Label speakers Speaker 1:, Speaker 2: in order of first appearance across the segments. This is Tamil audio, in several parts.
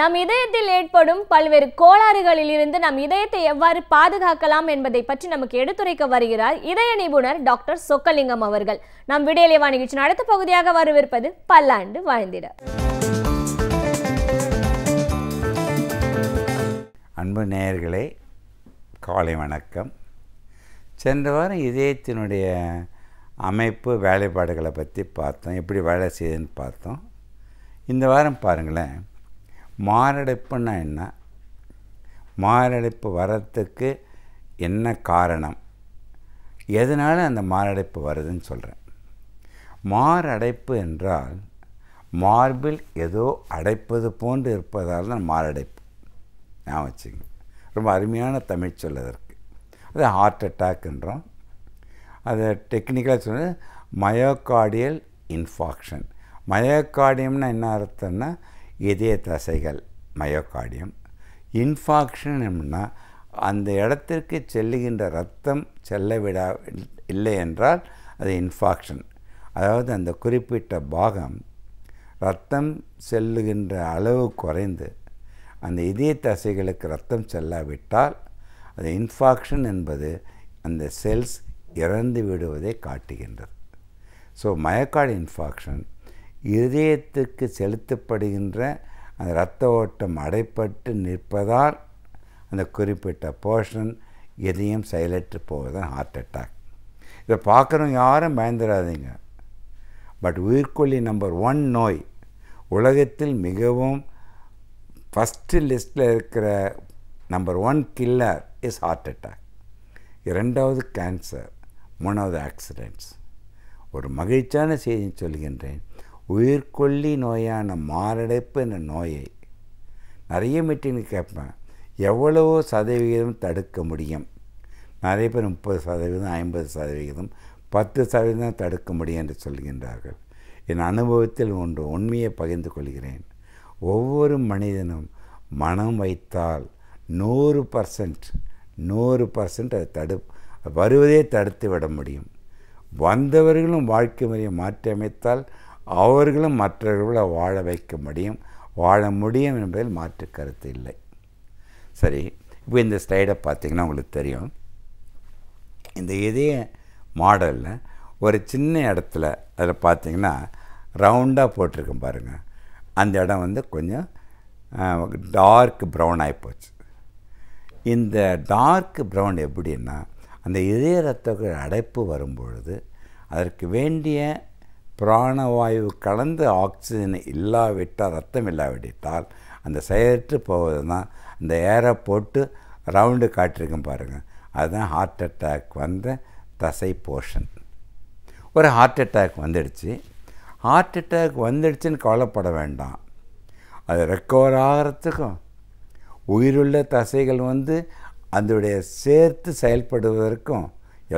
Speaker 1: நம் இதயத்தில் ஏற்படும் பல்வேறு கோளாறுகளில் இருந்து நம் இதயத்தை எவ்வாறு பாதுகாக்கலாம் என்பதை பற்றி நமக்கு எடுத்துரைக்க வருகிறார் இதய நிபுணர் டாக்டர் சொக்கலிங்கம் அவர்கள் நம் விடியலை நிகழ்ச்சியின் அடுத்த பகுதியாக வரவிருப்பது பல்லாண்டு வாழ்ந்திட
Speaker 2: அன்பு நேயர்களே காலை வணக்கம் சென்ற வாரம் இதயத்தினுடைய அமைப்பு வேலைப்பாடுகளை பற்றி பார்த்தோம் எப்படி வேலை செய்யுதுன்னு பார்த்தோம் இந்த வாரம் பாருங்களேன் மாரடைப்புன்னா என்ன மாரடைப்பு வரத்துக்கு என்ன காரணம் எதனால் அந்த மாரடைப்பு வருதுன்னு சொல்கிறேன் மாரடைப்பு என்றால் மார்பில் ஏதோ அடைப்பது போன்று இருப்பதால் தான் மாரடைப்பு நான் வச்சுங்க ரொம்ப அருமையான தமிழ் சொல்லதற்கு அது ஹார்ட் அட்டாக்ன்றோம் அதை டெக்னிக்கலாக சொல்ல மயோகார்டியல் இன்ஃபாக்ஷன் மயோகார்டியம்னா என்ன அர்த்தம்னா இதய தசைகள் மயோகார்டியம் இன்ஃபாக்ஷன் அப்படின்னா அந்த இடத்திற்கு செல்லுகின்ற ரத்தம் செல்ல விடா இல்லை என்றால் அது இன்ஃபாக்ஷன் அதாவது அந்த குறிப்பிட்ட பாகம் ரத்தம் செல்லுகின்ற அளவு குறைந்து அந்த இதய தசைகளுக்கு ரத்தம் செல்லாவிட்டால் அது இன்ஃபாக்ஷன் என்பது அந்த செல்ஸ் இறந்து விடுவதை காட்டுகின்றது ஸோ மயக்காடு இன்ஃபாக்ஷன் இருதயத்திற்கு செலுத்தப்படுகின்ற அந்த இரத்த ஓட்டம் அடைப்பட்டு நிற்பதால் அந்த குறிப்பிட்ட போர்ஷன் எதையும் செயலற்று போவது தான் ஹார்ட் அட்டாக் இதை பார்க்குறவங்க யாரும் பயந்துடாதீங்க பட் உயிர்கொல்லி நம்பர் ஒன் நோய் உலகத்தில் மிகவும் ஃபஸ்ட்டு லிஸ்ட்டில் இருக்கிற number one killer is heart attack இரண்டாவது கேன்சர் மூணாவது ஆக்சிடெண்ட்ஸ் ஒரு மகிழ்ச்சியான செய்தி சொல்கின்றேன் உயிர்கொல்லி நோயான மாரடைப்பு என்ற நோயை நிறைய மீட்டிங்கு கேட்பேன் எவ்வளவோ சதவிகிதம் தடுக்க முடியும் நிறைய பேர் முப்பது சதவீதம் ஐம்பது சதவிகிதம் பத்து சதவீதம் தடுக்க முடியும் என்று சொல்கின்றார்கள் என் அனுபவத்தில் ஒன்று உண்மையை பகிர்ந்து கொள்கிறேன் ஒவ்வொரு மனிதனும் மனம் வைத்தால் நூறு பர்சன்ட் நூறு பர்சன்ட் அதை தடு வருவதே தடுத்து விட முடியும் வந்தவர்களும் வாழ்க்கை முறையை மாற்றியமைத்தால் அவர்களும் மற்றவர்களை வாழ வைக்க முடியும் வாழ முடியும் என்பதில் மாற்று கருத்து இல்லை சரி இப்போ இந்த ஸ்லைடை பார்த்திங்கன்னா உங்களுக்கு தெரியும் இந்த இதய மாடலில் ஒரு சின்ன இடத்துல அதில் பார்த்திங்கன்னா ரவுண்டாக போட்டிருக்கேன் பாருங்கள் அந்த இடம் வந்து கொஞ்சம் டார்க் ப்ரௌன் ஆகிப்போச்சு இந்த டார்க் ப்ரௌன் எப்படின்னா அந்த இதய ரத்தங்கள் அடைப்பு வரும்பொழுது அதற்கு வேண்டிய பிராணவாயு கலந்து ஆக்சிஜன் இல்லாவிட்டால் ரத்தம் இல்லாவிட்டால் அந்த செயற்று போவது தான் அந்த ஏரை போட்டு ரவுண்டு காட்டிருக்கும் பாருங்கள் அதுதான் ஹார்ட் அட்டாக் வந்த தசை போர்ஷன் ஒரு ஹார்ட் அட்டாக் வந்துடுச்சு ஹார்ட் அட்டாக் வந்துடுச்சுன்னு கவலைப்பட வேண்டாம் அது ரெக்கவர் ஆகிறதுக்கும் உயிருள்ள தசைகள் வந்து அதனுடைய சேர்த்து செயல்படுவதற்கும்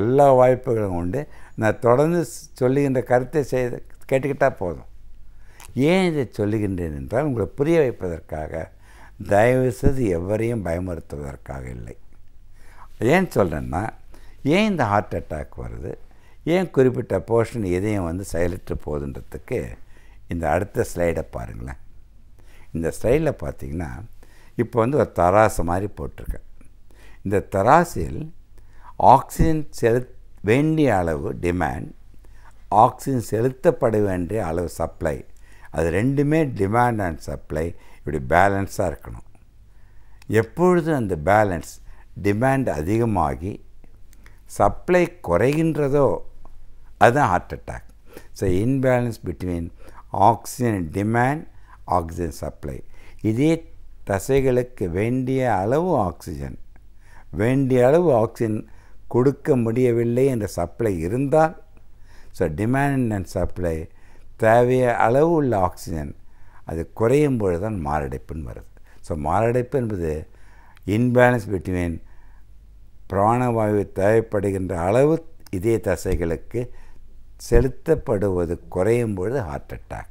Speaker 2: எல்லா வாய்ப்புகளும் உண்டு நான் தொடர்ந்து சொல்லுகின்ற கருத்தை செய்த கேட்டுக்கிட்டால் போதும் ஏன் இதை சொல்லுகின்றேன் என்றால் உங்களை புரிய வைப்பதற்காக தயவுசெய்து எவரையும் பயமுறுத்துவதற்காக இல்லை ஏன் சொல்கிறேன்னா ஏன் இந்த ஹார்ட் அட்டாக் வருது ஏன் குறிப்பிட்ட போர்ஷன் எதையும் வந்து செயலற்று போகுதுன்றதுக்கு இந்த அடுத்த ஸ்லைடை பாருங்களேன் இந்த ஸ்லைடில் பார்த்திங்கன்னா இப்போ வந்து ஒரு தராசு மாதிரி போட்டிருக்கேன் இந்த தராசில் ஆக்சிஜன் செலுத்த வேண்டிய அளவு டிமாண்ட் ஆக்சிஜன் செலுத்தப்பட வேண்டிய அளவு சப்ளை அது ரெண்டுமே டிமாண்ட் அண்ட் சப்ளை இப்படி பேலன்ஸாக இருக்கணும் எப்பொழுதும் அந்த பேலன்ஸ் டிமாண்ட் அதிகமாகி சப்ளை குறைகின்றதோ அதுதான் heart attack so imbalance between oxygen demand oxygen supply இதே தசைகளுக்கு வேண்டிய அளவு ஆக்சிஜன் வேண்டிய அளவு ஆக்சிஜன் கொடுக்க முடியவில்லை என்ற சப்ளை இருந்தால் ஸோ டிமாண்ட் அண்ட் சப்ளை தேவைய அளவு உள்ள ஆக்சிஜன் அது குறையும் பொழுது தான் மாரடைப்புன்னு வருது ஸோ மாரடைப்பு என்பது இன்பேலன்ஸ் பிட்வீன் பிராணவாயு தேவைப்படுகின்ற அளவு இதய தசைகளுக்கு செலுத்தப்படுவது குறையும் பொழுது ஹார்ட் அட்டாக்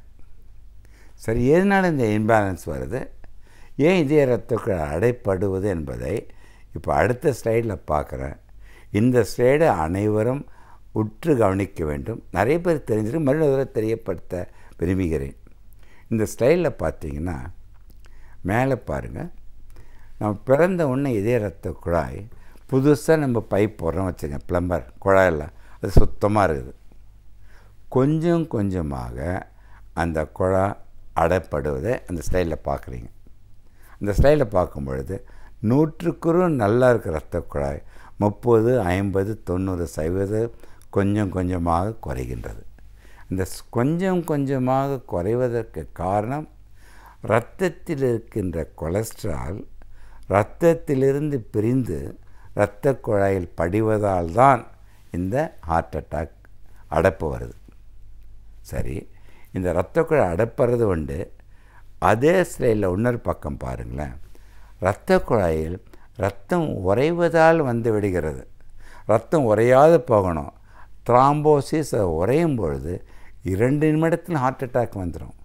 Speaker 2: சரி எதனால் இந்த இம்பேலன்ஸ் வருது ஏன் இதய ரத்தக்குள் அடைப்படுவது என்பதை இப்போ அடுத்த ஸ்லைடில் பார்க்குறேன் இந்த ஸ்லேடை அனைவரும் உற்று கவனிக்க வேண்டும் நிறைய பேர் தெரிஞ்சிருக்கு மறுநூறு தெரியப்படுத்த விரும்புகிறேன் இந்த ஸ்டைலில் பார்த்தீங்கன்னா மேலே பாருங்கள் நம்ம பிறந்த உடனே இதே ரத்த குழாய் புதுசாக நம்ம பைப் போடுறோம் வச்சுங்க ப்ளம்பர் குழாயெல்லாம் அது சுத்தமாக இருக்குது கொஞ்சம் கொஞ்சமாக அந்த குழா அடைப்படுவதை அந்த ஸ்டைலில் பார்க்குறீங்க அந்த ஸ்டைலில் பார்க்கும் பொழுது நூற்றுக்குறும் நல்லா இருக்கிற ரத்த குழாய் முப்பது ஐம்பது தொண்ணூறு சதவீத கொஞ்சம் கொஞ்சமாக குறைகின்றது இந்த கொஞ்சம் கொஞ்சமாக குறைவதற்கு காரணம் இரத்தத்தில் இருக்கின்ற கொலஸ்ட்ரால் இரத்தத்திலிருந்து பிரிந்து இரத்த குழாயில் படிவதால் தான் இந்த ஹார்ட் அட்டாக் அடப்பு வருது சரி இந்த இரத்த குழாய் அடப்புறது உண்டு அதே சிலையில் இன்னொரு பக்கம் பாருங்களேன் இரத்த குழாயில் ரத்தம் உறைவதால் வந்து விடுகிறது ரத்தம் உறையாது போகணும் த்ராம்போசிஸ் உறையும் பொழுது இரண்டு நிமிடத்தில் ஹார்ட் அட்டாக் வந்துடும்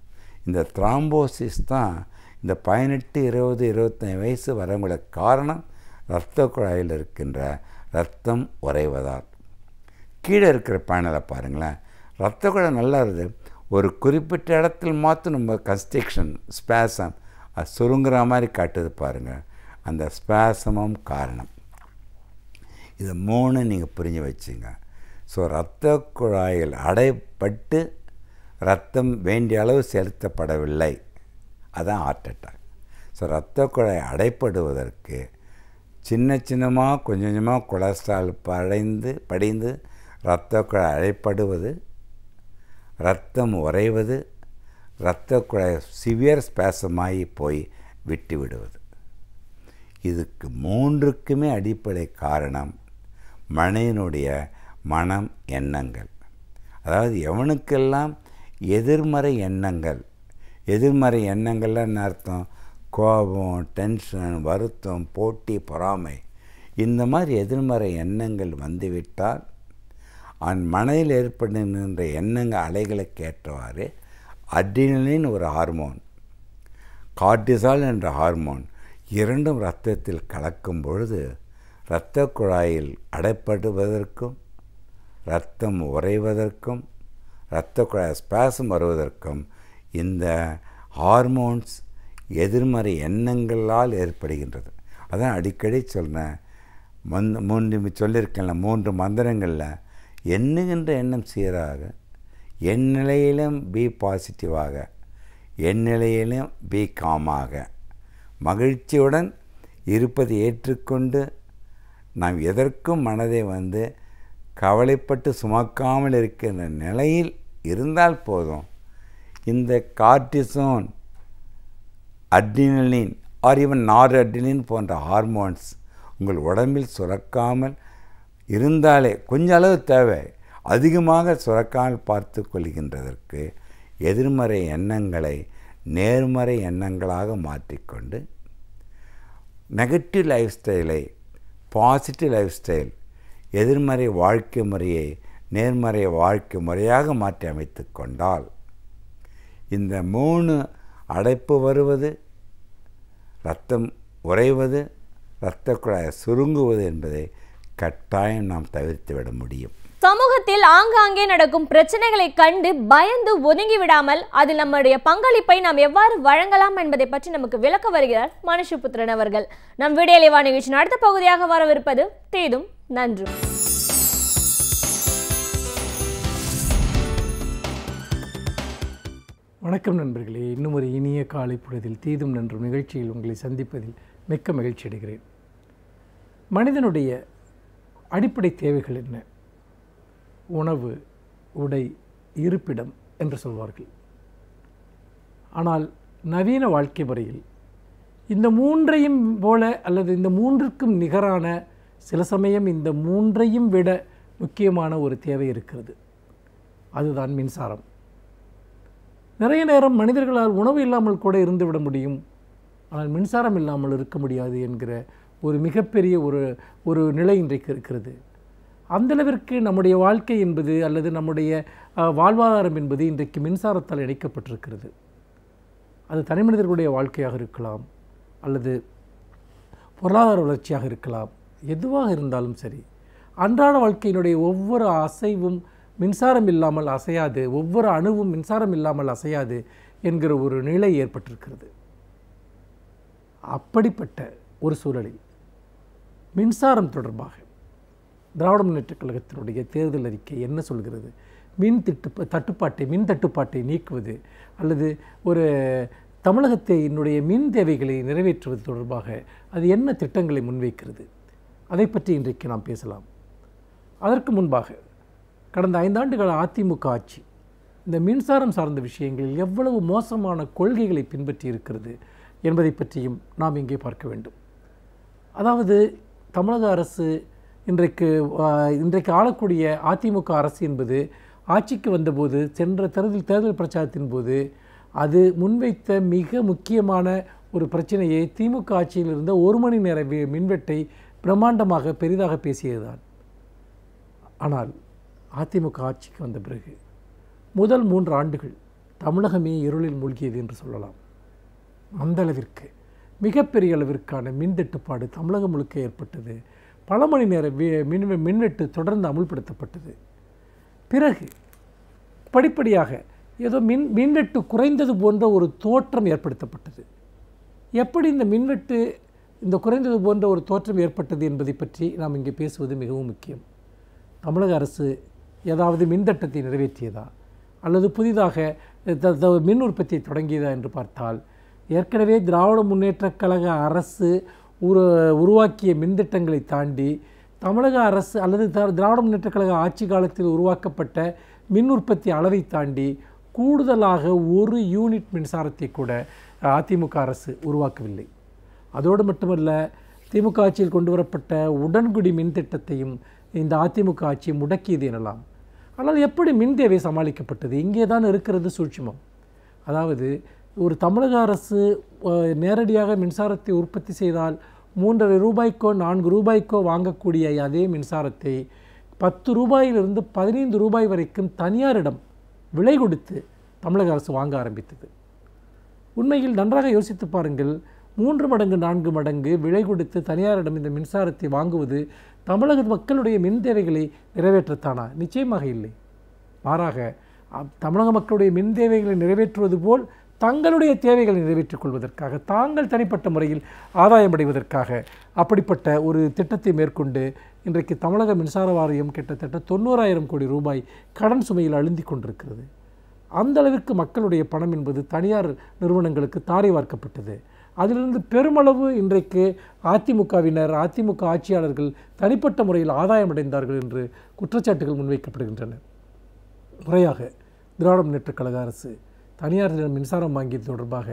Speaker 2: இந்த த்ராம்போசிஸ் தான் இந்த பதினெட்டு இருபது இருபத்தஞ்சி வயசு வரவங்களுக்கு காரணம் இரத்த குழாயில் இருக்கின்ற ரத்தம் உறைவதால் கீழே இருக்கிற பயனில் பாருங்களேன் ரத்த குழாய் நல்லா இருக்குது ஒரு குறிப்பிட்ட இடத்தில் மாற்ற நம்ம கன்ஸ்ட்ரக்ஷன் ஸ்பேசம் அது சுருங்குற மாதிரி காட்டுது பாருங்கள் அந்த ஸ்பாசமும் காரணம் இதை மூணு நீங்கள் புரிஞ்சு வச்சுங்க ஸோ இரத்த குழாயில் அடைப்பட்டு ரத்தம் வேண்டிய அளவு செலுத்தப்படவில்லை அதுதான் ஹார்ட் அட்டாக் ஸோ இரத்த குழாய் அடைப்படுவதற்கு சின்ன சின்னமாக கொஞ்சம் கொஞ்சமாக கொலஸ்ட்ரால் படைந்து படிந்து இரத்த குழாய் அடைப்படுவது ரத்தம் உறைவது இரத்த குழாய் சிவியர் ஸ்பேசமாகி போய் விட்டு விடுவது இதுக்கு மூன்றுக்குமே அடிப்படை காரணம் மனையினுடைய மனம் எண்ணங்கள் அதாவது எவனுக்கெல்லாம் எதிர்மறை எண்ணங்கள் எதிர்மறை எண்ணங்கள்லாம் என்ன அர்த்தம் கோபம் டென்ஷன் வருத்தம் போட்டி பொறாமை இந்த மாதிரி எதிர்மறை எண்ணங்கள் வந்துவிட்டால் அந் மனதில் ஏற்படுகின்ற எண்ணங்கள் அலைகளை கேட்டவாறு அட்ரினின் ஒரு ஹார்மோன் கார்டிசால் என்ற ஹார்மோன் இரண்டும் இரத்தத்தில் கலக்கும் பொழுது இரத்த குழாயில் அடைப்படுவதற்கும் இரத்தம் உறைவதற்கும் இரத்த குழாய் ஸ்பேசம் வருவதற்கும் இந்த ஹார்மோன்ஸ் எதிர்மறை எண்ணங்களால் ஏற்படுகின்றது அதான் அடிக்கடி சொல்கிறேன் மந்த் மூன்று சொல்லியிருக்கேன் மூன்று மந்திரங்களில் எண்ணுகின்ற எண்ணம் சீராக என் நிலையிலும் பி பாசிட்டிவாக என் நிலையிலும் பி காமாக மகிழ்ச்சியுடன் இருப்பதை ஏற்றுக்கொண்டு நாம் எதற்கும் மனதை வந்து கவலைப்பட்டு சுமக்காமல் இருக்கின்ற நிலையில் இருந்தால் போதும் இந்த cortisone adrenaline or even noradrenaline போன்ற ஹார்மோன்ஸ் உங்கள் உடம்பில் சுரக்காமல் இருந்தாலே கொஞ்ச அளவு தேவை அதிகமாக சுரக்காமல் பார்த்து கொள்கின்றதற்கு எதிர்மறை எண்ணங்களை நேர்மறை எண்ணங்களாக மாற்றிக்கொண்டு நெகட்டிவ் லைஃப் ஸ்டைலை பாசிட்டிவ் லைஃப் ஸ்டைல் எதிர்மறை வாழ்க்கை முறையை நேர்மறை வாழ்க்கை முறையாக மாற்றி அமைத்து கொண்டால் இந்த மூணு அடைப்பு வருவது ரத்தம் உறைவது இரத்த குழாயை சுருங்குவது என்பதை கட்டாயம் நாம் தவிர்த்துவிட முடியும்
Speaker 1: சமூகத்தில் ஆங்காங்கே நடக்கும் பிரச்சனைகளை கண்டு பயந்து ஒதுங்கி விடாமல் அதில் நம்முடைய பங்களிப்பை நாம் எவ்வாறு வழங்கலாம் என்பதை பற்றி நமக்கு விளக்க வருகிறார் மனுஷபுத்திரன் அவர்கள் நம் விடியலைவா நிகழ்ச்சியின் அடுத்த பகுதியாக வரவிருப்பது தீதும் நன்றும்
Speaker 3: வணக்கம் நண்பர்களே இன்னும் ஒரு இனிய காலை பொழுதில் தீதும் நன்றும் நிகழ்ச்சியில் உங்களை சந்திப்பதில் மிக்க மகிழ்ச்சி அடைகிறேன் மனிதனுடைய அடிப்படை தேவைகள் என்ன உணவு உடை இருப்பிடம் என்று சொல்வார்கள் ஆனால் நவீன வாழ்க்கை முறையில் இந்த மூன்றையும் போல அல்லது இந்த மூன்றுக்கும் நிகரான சில சமயம் இந்த மூன்றையும் விட முக்கியமான ஒரு தேவை இருக்கிறது அதுதான் மின்சாரம் நிறைய நேரம் மனிதர்களால் உணவு இல்லாமல் கூட இருந்துவிட முடியும் ஆனால் மின்சாரம் இல்லாமல் இருக்க முடியாது என்கிற ஒரு மிகப்பெரிய ஒரு ஒரு நிலை இன்றைக்கு இருக்கிறது அந்தளவிற்கு நம்முடைய வாழ்க்கை என்பது அல்லது நம்முடைய வாழ்வாதாரம் என்பது இன்றைக்கு மின்சாரத்தால் இணைக்கப்பட்டிருக்கிறது அது தனிமனிதர்களுடைய வாழ்க்கையாக இருக்கலாம் அல்லது பொருளாதார வளர்ச்சியாக இருக்கலாம் எதுவாக இருந்தாலும் சரி அன்றாட வாழ்க்கையினுடைய ஒவ்வொரு அசைவும் மின்சாரம் இல்லாமல் அசையாது ஒவ்வொரு அணுவும் மின்சாரம் இல்லாமல் அசையாது என்கிற ஒரு நிலை ஏற்பட்டிருக்கிறது அப்படிப்பட்ட ஒரு சூழலில் மின்சாரம் தொடர்பாக திராவிட முன்னேற்ற கழகத்தினுடைய தேர்தல் அறிக்கை என்ன சொல்கிறது மின் திட்டு தட்டுப்பாட்டை மின் தட்டுப்பாட்டை நீக்குவது அல்லது ஒரு தமிழகத்தை என்னுடைய மின் தேவைகளை நிறைவேற்றுவது தொடர்பாக அது என்ன திட்டங்களை முன்வைக்கிறது அதை பற்றி இன்றைக்கு நாம் பேசலாம் அதற்கு முன்பாக கடந்த ஐந்தாண்டுகள அதிமுக ஆட்சி இந்த மின்சாரம் சார்ந்த விஷயங்களில் எவ்வளவு மோசமான கொள்கைகளை பின்பற்றி இருக்கிறது என்பதை பற்றியும் நாம் இங்கே பார்க்க வேண்டும் அதாவது தமிழக அரசு இன்றைக்கு இன்றைக்கு ஆளக்கூடிய அதிமுக அரசு என்பது ஆட்சிக்கு வந்தபோது சென்ற தேர்தல் தேர்தல் பிரச்சாரத்தின் போது அது முன்வைத்த மிக முக்கியமான ஒரு பிரச்சனையை திமுக ஆட்சியில் இருந்த ஒரு மணி நேர மின்வெட்டை பிரம்மாண்டமாக பெரிதாக பேசியதுதான் ஆனால் அதிமுக ஆட்சிக்கு வந்த பிறகு முதல் மூன்று ஆண்டுகள் தமிழகமே இருளில் மூழ்கியது என்று சொல்லலாம் அந்த அளவிற்கு மிகப்பெரிய அளவிற்கான மின் தட்டுப்பாடு தமிழகம் முழுக்க ஏற்பட்டது பல மணி நேர மின் மின்வெட்டு தொடர்ந்து அமுல்படுத்தப்பட்டது பிறகு படிப்படியாக ஏதோ மின் மின்வெட்டு குறைந்தது போன்ற ஒரு தோற்றம் ஏற்படுத்தப்பட்டது எப்படி இந்த மின்வெட்டு இந்த குறைந்தது போன்ற ஒரு தோற்றம் ஏற்பட்டது என்பதை பற்றி நாம் இங்கே பேசுவது மிகவும் முக்கியம் தமிழக அரசு ஏதாவது மின்தட்டத்தை நிறைவேற்றியதா அல்லது புதிதாக மின் உற்பத்தியை தொடங்கியதா என்று பார்த்தால் ஏற்கனவே திராவிட முன்னேற்றக் கழக அரசு உரு உருவாக்கிய மின்திட்டங்களை தாண்டி தமிழக அரசு அல்லது திராவிட முன்னேற்ற கழக ஆட்சி காலத்தில் உருவாக்கப்பட்ட மின் உற்பத்தி அளவை தாண்டி கூடுதலாக ஒரு யூனிட் மின்சாரத்தை கூட அதிமுக அரசு உருவாக்கவில்லை அதோடு மட்டுமல்ல திமுக ஆட்சியில் கொண்டு வரப்பட்ட உடன்குடி மின் திட்டத்தையும் இந்த அதிமுக ஆட்சி முடக்கியது எனலாம் ஆனால் எப்படி மின் தேவை சமாளிக்கப்பட்டது இங்கே தான் இருக்கிறது சூட்சுமம் அதாவது ஒரு தமிழக அரசு நேரடியாக மின்சாரத்தை உற்பத்தி செய்தால் மூன்றரை ரூபாய்க்கோ நான்கு ரூபாய்க்கோ வாங்கக்கூடிய அதே மின்சாரத்தை பத்து ரூபாயிலிருந்து பதினைந்து ரூபாய் வரைக்கும் தனியாரிடம் விலை கொடுத்து தமிழக அரசு வாங்க ஆரம்பித்தது உண்மையில் நன்றாக யோசித்து பாருங்கள் மூன்று மடங்கு நான்கு மடங்கு விலை கொடுத்து தனியாரிடம் இந்த மின்சாரத்தை வாங்குவது தமிழக மக்களுடைய மின் தேவைகளை நிறைவேற்றத்தானா நிச்சயமாக இல்லை மாறாக தமிழக மக்களுடைய மின் தேவைகளை நிறைவேற்றுவது போல் தங்களுடைய தேவைகளை நிறைவேற்றிக் கொள்வதற்காக தாங்கள் தனிப்பட்ட முறையில் ஆதாயம் அடைவதற்காக அப்படிப்பட்ட ஒரு திட்டத்தை மேற்கொண்டு இன்றைக்கு தமிழக மின்சார வாரியம் கிட்டத்தட்ட தொண்ணூறாயிரம் கோடி ரூபாய் கடன் சுமையில் அழுந்தி கொண்டிருக்கிறது அந்த மக்களுடைய பணம் என்பது தனியார் நிறுவனங்களுக்கு தாரை வார்க்கப்பட்டது அதிலிருந்து பெருமளவு இன்றைக்கு அதிமுகவினர் அதிமுக ஆட்சியாளர்கள் தனிப்பட்ட முறையில் ஆதாயம் அடைந்தார்கள் என்று குற்றச்சாட்டுகள் முன்வைக்கப்படுகின்றன முறையாக திராவிட முன்னேற்ற கழக அரசு தனியாரிடம் மின்சாரம் வாங்கியது தொடர்பாக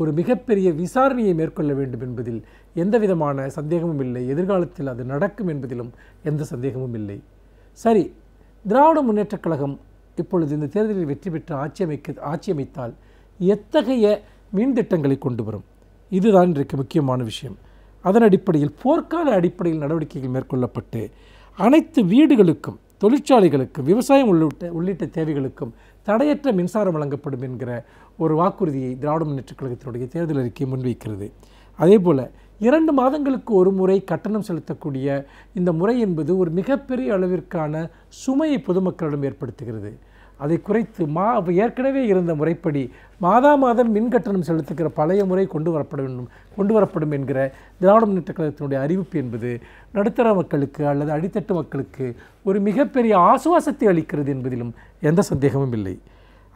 Speaker 3: ஒரு மிகப்பெரிய விசாரணையை மேற்கொள்ள வேண்டும் என்பதில் எந்த விதமான சந்தேகமும் இல்லை எதிர்காலத்தில் அது நடக்கும் என்பதிலும் எந்த சந்தேகமும் இல்லை சரி திராவிட முன்னேற்றக் கழகம் இப்பொழுது இந்த தேர்தலில் வெற்றி பெற்று ஆட்சி அமைக்க ஆட்சி அமைத்தால் எத்தகைய மின் திட்டங்களை கொண்டு வரும் இதுதான் இன்றைக்கு முக்கியமான விஷயம் அதன் அடிப்படையில் போர்க்கால அடிப்படையில் நடவடிக்கைகள் மேற்கொள்ளப்பட்டு அனைத்து வீடுகளுக்கும் தொழிற்சாலைகளுக்கு விவசாயம் உள்ளிட்ட உள்ளிட்ட தேவைகளுக்கும் தடையற்ற மின்சாரம் வழங்கப்படும் என்கிற ஒரு வாக்குறுதியை திராவிட முன்னேற்ற கழகத்தினுடைய தேர்தல் அறிக்கை முன்வைக்கிறது அதேபோல் இரண்டு மாதங்களுக்கு ஒரு முறை கட்டணம் செலுத்தக்கூடிய இந்த முறை என்பது ஒரு மிகப்பெரிய அளவிற்கான சுமையை பொதுமக்களிடம் ஏற்படுத்துகிறது அதை குறைத்து மா ஏற்கனவே இருந்த முறைப்படி மாதா மாதம் மின் கட்டணம் செலுத்துகிற பழைய முறை கொண்டு வரப்பட வேண்டும் கொண்டு வரப்படும் என்கிற திராவிட முன்னேற்ற கழகத்தினுடைய அறிவிப்பு என்பது நடுத்தர மக்களுக்கு அல்லது அடித்தட்டு மக்களுக்கு ஒரு மிகப்பெரிய ஆசுவாசத்தை அளிக்கிறது என்பதிலும் எந்த சந்தேகமும் இல்லை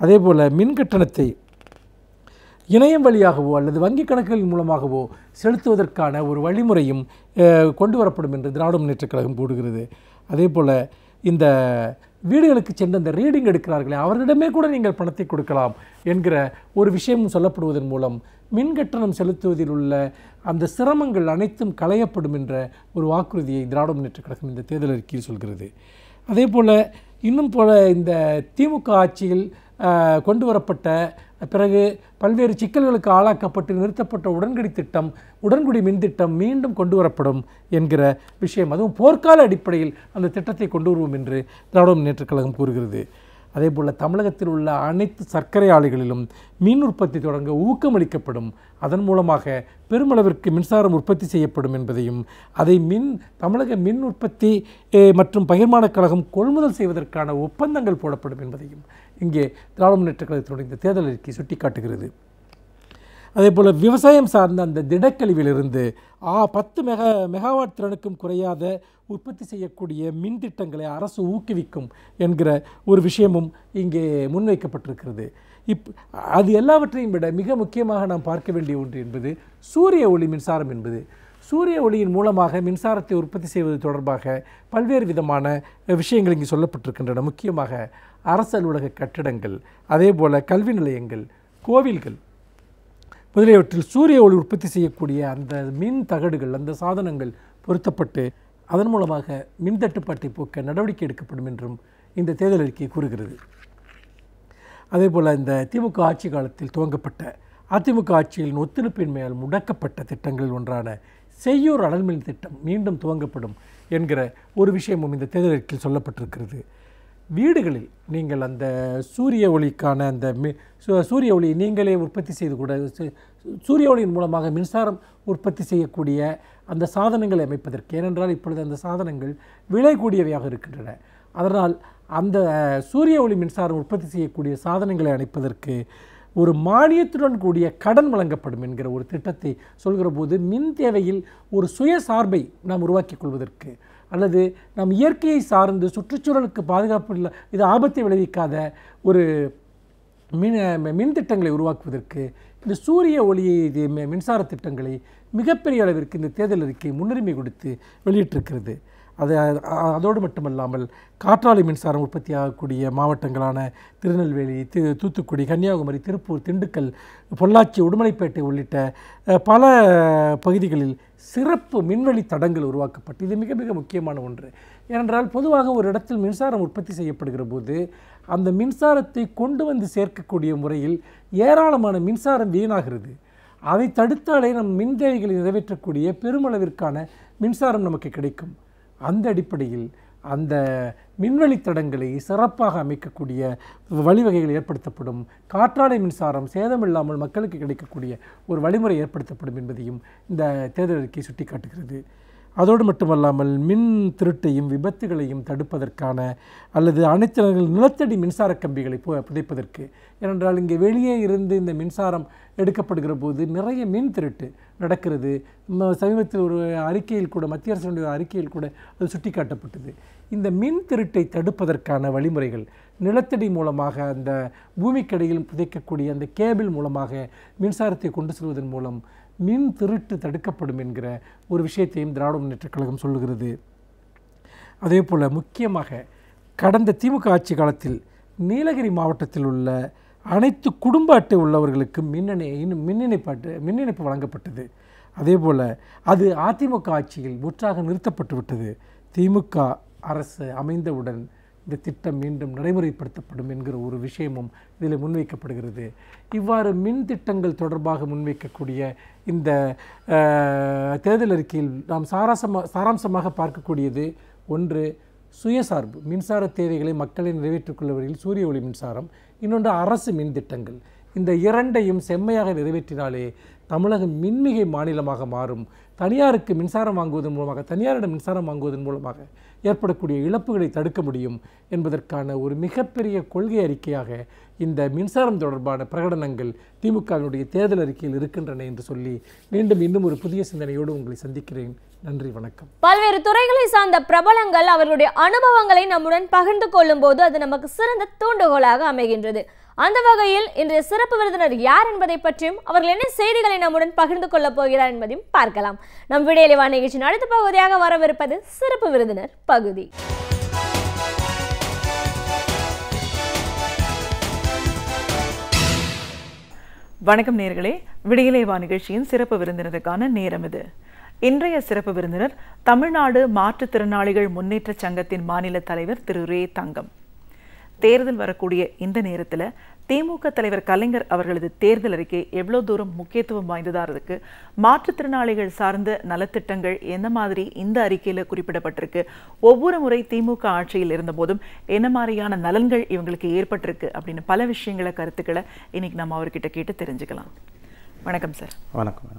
Speaker 3: அதேபோல் மின் கட்டணத்தை இணையம் வழியாகவோ அல்லது வங்கி கணக்குகள் மூலமாகவோ செலுத்துவதற்கான ஒரு வழிமுறையும் கொண்டு வரப்படும் என்று திராவிட முன்னேற்ற கழகம் கூடுகிறது அதே போல் இந்த வீடுகளுக்கு சென்று அந்த ரீடிங் எடுக்கிறார்களே அவர்களிடமே கூட நீங்கள் பணத்தை கொடுக்கலாம் என்கிற ஒரு விஷயமும் சொல்லப்படுவதன் மூலம் மின்கட்டணம் செலுத்துவதில் உள்ள அந்த சிரமங்கள் அனைத்தும் களையப்படும் என்ற ஒரு வாக்குறுதியை திராவிட முன்னேற்ற கழகம் இந்த தேர்தல் அறிக்கையில் சொல்கிறது அதே போல் இன்னும் போல இந்த திமுக ஆட்சியில் கொண்டு வரப்பட்ட பிறகு பல்வேறு சிக்கல்களுக்கு ஆளாக்கப்பட்டு நிறுத்தப்பட்ட உடன்குடி திட்டம் உடன்குடி மின் திட்டம் மீண்டும் கொண்டு வரப்படும் என்கிற விஷயம் அதுவும் போர்க்கால அடிப்படையில் அந்த திட்டத்தை கொண்டு வருவோம் என்று திராவிட முன்னேற்றக் கழகம் கூறுகிறது அதேபோல் தமிழகத்தில் உள்ள அனைத்து சர்க்கரை ஆலைகளிலும் மீன் உற்பத்தி தொடங்க ஊக்கமளிக்கப்படும் அதன் மூலமாக பெருமளவிற்கு மின்சாரம் உற்பத்தி செய்யப்படும் என்பதையும் அதை மின் தமிழக மின் உற்பத்தி மற்றும் பகிர்மான கழகம் கொள்முதல் செய்வதற்கான ஒப்பந்தங்கள் போடப்படும் என்பதையும் இங்கே திராவிட முன்னேற்ற கழகத்தினுடைய இந்த தேர்தல் அறிக்கை சுட்டி காட்டுகிறது அதே போல் விவசாயம் சார்ந்த அந்த திடக்கழிவிலிருந்து ஆ பத்து மெகா மெகாவாட் திறனுக்கும் குறையாத உற்பத்தி செய்யக்கூடிய மின் திட்டங்களை அரசு ஊக்குவிக்கும் என்கிற ஒரு விஷயமும் இங்கே முன்வைக்கப்பட்டிருக்கிறது இப் அது எல்லாவற்றையும் விட மிக முக்கியமாக நாம் பார்க்க வேண்டிய ஒன்று என்பது சூரிய ஒளி மின்சாரம் என்பது சூரிய ஒளியின் மூலமாக மின்சாரத்தை உற்பத்தி செய்வது தொடர்பாக பல்வேறு விதமான விஷயங்கள் இங்கே சொல்லப்பட்டிருக்கின்றன முக்கியமாக அரசு அலுவலக கட்டிடங்கள் அதே போல் கல்வி நிலையங்கள் கோவில்கள் முதலியவற்றில் சூரிய ஒளி உற்பத்தி செய்யக்கூடிய அந்த மின் தகடுகள் அந்த சாதனங்கள் பொருத்தப்பட்டு அதன் மூலமாக மின் தட்டுப்பாட்டை போக்க நடவடிக்கை எடுக்கப்படும் என்றும் இந்த தேர்தல் அறிக்கை கூறுகிறது அதே போல் இந்த திமுக ஆட்சி காலத்தில் துவங்கப்பட்ட அதிமுக ஆட்சியில் ஒத்துழைப்பின்மையால் முடக்கப்பட்ட திட்டங்களில் ஒன்றான செய்யூர் அடல்மின் திட்டம் மீண்டும் துவங்கப்படும் என்கிற ஒரு விஷயமும் இந்த தேர்தல் அறிக்கையில் சொல்லப்பட்டிருக்கிறது வீடுகளில் நீங்கள் அந்த சூரிய ஒளிக்கான அந்த சூரிய ஒளி நீங்களே உற்பத்தி செய்து கூட சூரிய ஒளியின் மூலமாக மின்சாரம் உற்பத்தி செய்யக்கூடிய அந்த சாதனங்களை அமைப்பதற்கு ஏனென்றால் இப்பொழுது அந்த சாதனங்கள் விலை கூடியவையாக இருக்கின்றன அதனால் அந்த சூரிய ஒளி மின்சாரம் உற்பத்தி செய்யக்கூடிய சாதனங்களை அமைப்பதற்கு ஒரு மானியத்துடன் கூடிய கடன் வழங்கப்படும் என்கிற ஒரு திட்டத்தை சொல்கிற போது மின் தேவையில் ஒரு சுயசார்பை நாம் உருவாக்கி கொள்வதற்கு அல்லது நம் இயற்கையை சார்ந்து சுற்றுச்சூழலுக்கு பாதுகாப்பு இல்லை இது ஆபத்தை விளைவிக்காத ஒரு மின் மின் திட்டங்களை உருவாக்குவதற்கு இந்த சூரிய ஒளியை இது மின்சார திட்டங்களை மிகப்பெரிய அளவிற்கு இந்த தேர்தல் அறிக்கை முன்னுரிமை கொடுத்து வெளியிட்டிருக்கிறது அது அதோடு மட்டுமல்லாமல் காற்றாலை மின்சாரம் உற்பத்தி ஆகக்கூடிய மாவட்டங்களான திருநெல்வேலி தி தூத்துக்குடி கன்னியாகுமரி திருப்பூர் திண்டுக்கல் பொள்ளாச்சி உடுமலைப்பேட்டை உள்ளிட்ட பல பகுதிகளில் சிறப்பு மின்வெளி தடங்கள் உருவாக்கப்பட்டு இது மிக மிக முக்கியமான ஒன்று ஏனென்றால் பொதுவாக ஒரு இடத்தில் மின்சாரம் உற்பத்தி செய்யப்படுகிற போது அந்த மின்சாரத்தை கொண்டு வந்து சேர்க்கக்கூடிய முறையில் ஏராளமான மின்சாரம் வீணாகிறது அதை தடுத்தாலே நம் மின் தேவைகளை நிறைவேற்றக்கூடிய பெருமளவிற்கான மின்சாரம் நமக்கு கிடைக்கும் அந்த அடிப்படையில் அந்த மின்வெளி தடங்களை சிறப்பாக அமைக்கக்கூடிய வழிவகைகள் ஏற்படுத்தப்படும் காற்றாடை மின்சாரம் சேதமில்லாமல் மக்களுக்கு கிடைக்கக்கூடிய ஒரு வழிமுறை ஏற்படுத்தப்படும் என்பதையும் இந்த தேர்தல் அறிக்கை சுட்டிக்காட்டுகிறது அதோடு மட்டுமல்லாமல் மின் திருட்டையும் விபத்துகளையும் தடுப்பதற்கான அல்லது அனைத்து நிலத்தடி மின்சார கம்பிகளை புதைப்பதற்கு ஏனென்றால் இங்கே வெளியே இருந்து இந்த மின்சாரம் எடுக்கப்படுகிற போது நிறைய மின் திருட்டு நடக்கிறது சமீபத்தில் ஒரு அறிக்கையில் கூட மத்திய அரசினுடைய அறிக்கையில் கூட அது சுட்டிக்காட்டப்பட்டது இந்த மின் திருட்டை தடுப்பதற்கான வழிமுறைகள் நிலத்தடி மூலமாக அந்த பூமிக்கடையில் புதைக்கக்கூடிய அந்த கேபிள் மூலமாக மின்சாரத்தை கொண்டு செல்வதன் மூலம் மின் திருட்டு தடுக்கப்படும் என்கிற ஒரு விஷயத்தையும் திராவிட முன்னேற்ற கழகம் சொல்லுகிறது அதே போல் முக்கியமாக கடந்த திமுக ஆட்சி காலத்தில் நீலகிரி மாவட்டத்தில் உள்ள அனைத்து குடும்ப அட்டை உள்ளவர்களுக்கு மின்னணை மின் இணைப்பாட்டு மின் இணைப்பு வழங்கப்பட்டது அதே போல் அது அதிமுக ஆட்சியில் முற்றாக நிறுத்தப்பட்டு விட்டது திமுக அரசு அமைந்தவுடன் இந்த திட்டம் மீண்டும் நடைமுறைப்படுத்தப்படும் என்கிற ஒரு விஷயமும் இதில் முன்வைக்கப்படுகிறது இவ்வாறு மின் திட்டங்கள் தொடர்பாக முன்வைக்கக்கூடிய இந்த தேர்தல் அறிக்கையில் நாம் சாராசமாக சாராம்சமாக பார்க்கக்கூடியது ஒன்று சுயசார்பு மின்சார தேவைகளை மக்களை நிறைவேற்றிக்கொள்ள வகையில் சூரிய ஒளி மின்சாரம் இன்னொன்று அரசு மின் திட்டங்கள் இந்த இரண்டையும் செம்மையாக நிறைவேற்றினாலே தமிழகம் மின்மிகை மாநிலமாக மாறும் தனியாருக்கு மின்சாரம் வாங்குவதன் மூலமாக தனியாரிடம் மின்சாரம் வாங்குவதன் மூலமாக ஏற்படக்கூடிய இழப்புகளை தடுக்க முடியும் என்பதற்கான ஒரு மிகப்பெரிய கொள்கை அறிக்கையாக இந்த மின்சாரம் தொடர்பான பிரகடனங்கள் திமுகவினுடைய தேர்தல் அறிக்கையில் இருக்கின்றன என்று சொல்லி மீண்டும் இன்னும் ஒரு புதிய சிந்தனையோடு உங்களை சந்திக்கிறேன் நன்றி வணக்கம்
Speaker 1: பல்வேறு துறைகளை சார்ந்த பிரபலங்கள் அவர்களுடைய அனுபவங்களை நம்முடன் பகிர்ந்து கொள்ளும் போது அது நமக்கு சிறந்த தூண்டுகோலாக அமைகின்றது அந்த வகையில் இன்றைய சிறப்பு விருந்தினர் யார் என்பதை பற்றியும் அவர்கள் என்ன செய்திகளை நம்முடன் பகிர்ந்து கொள்ளப் போகிறார் என்பதையும் பார்க்கலாம் நம் விடையிலிவா நிகழ்ச்சியின் அடுத்த பகுதியாக வரவிருப்பது சிறப்பு விருந்தினர் பகுதி
Speaker 4: வணக்கம் நேர்களே விடியலேவா நிகழ்ச்சியின் சிறப்பு விருந்தினருக்கான நேரம் இது இன்றைய சிறப்பு விருந்தினர் தமிழ்நாடு மாற்றுத்திறனாளிகள் முன்னேற்ற சங்கத்தின் மாநில தலைவர் திரு ரே தங்கம் தேர்தல் வரக்கூடிய இந்த நேரத்தில் திமுக தலைவர் கலைஞர் அவர்களது தேர்தல் அறிக்கை எவ்வளோ தூரம் முக்கியத்துவம் வாய்ந்ததாக இருக்கு மாற்றுத்திறனாளிகள் சார்ந்த நலத்திட்டங்கள் எந்த மாதிரி இந்த அறிக்கையில் குறிப்பிடப்பட்டிருக்கு ஒவ்வொரு முறை திமுக ஆட்சியில் இருந்தபோதும் என்ன மாதிரியான நலன்கள் இவங்களுக்கு ஏற்பட்டிருக்கு அப்படின்னு பல விஷயங்களை கருத்துக்களை இன்னைக்கு நம்ம அவர்கிட்ட கேட்டு தெரிஞ்சுக்கலாம் வணக்கம் சார் வணக்கம்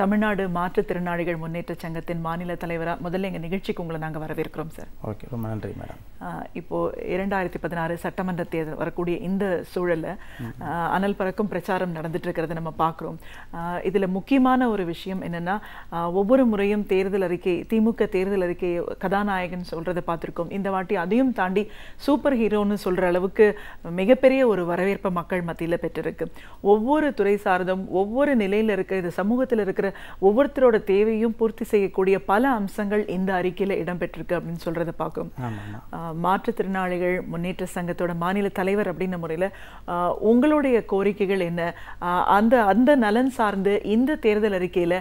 Speaker 4: தமிழ்நாடு மாற்றுத்திறனாளிகள் முன்னேற்ற சங்கத்தின் மாநில தலைவராக முதல்ல எங்கள் நிகழ்ச்சிக்கு உங்களை நாங்கள் வரவேற்கிறோம் சார்
Speaker 5: ஓகே ரொம்ப நன்றி மேடம்
Speaker 4: இப்போது இரண்டாயிரத்தி பதினாறு சட்டமன்ற தேர்தல் வரக்கூடிய இந்த சூழலில் அனல் பறக்கும் பிரச்சாரம் நடந்துட்டு இருக்கிறத நம்ம பார்க்குறோம் இதில் முக்கியமான ஒரு விஷயம் என்னென்னா ஒவ்வொரு முறையும் தேர்தல் அறிக்கை திமுக தேர்தல் அறிக்கை கதாநாயகன் சொல்கிறத பார்த்துருக்கோம் இந்த வாட்டி அதையும் தாண்டி சூப்பர் ஹீரோன்னு சொல்கிற அளவுக்கு மிகப்பெரிய ஒரு வரவேற்பை மக்கள் மத்தியில் பெற்றிருக்கு ஒவ்வொரு துறை சார்ந்தும் ஒவ்வொரு நிலையில் இருக்கிற இது சமூகத்தில் இருக்கிற இருக்கிற ஒவ்வொருத்தரோட தேவையும் பூர்த்தி செய்யக்கூடிய பல அம்சங்கள் இந்த அறிக்கையில் இடம்பெற்றிருக்கு அப்படின்னு சொல்றதை பார்க்கும் மாற்றுத்திறனாளிகள் முன்னேற்ற சங்கத்தோட மாநில தலைவர் அப்படின்ற முறையில் உங்களுடைய கோரிக்கைகள் என்ன அந்த அந்த நலன் சார்ந்து இந்த தேர்தல் அறிக்கையில்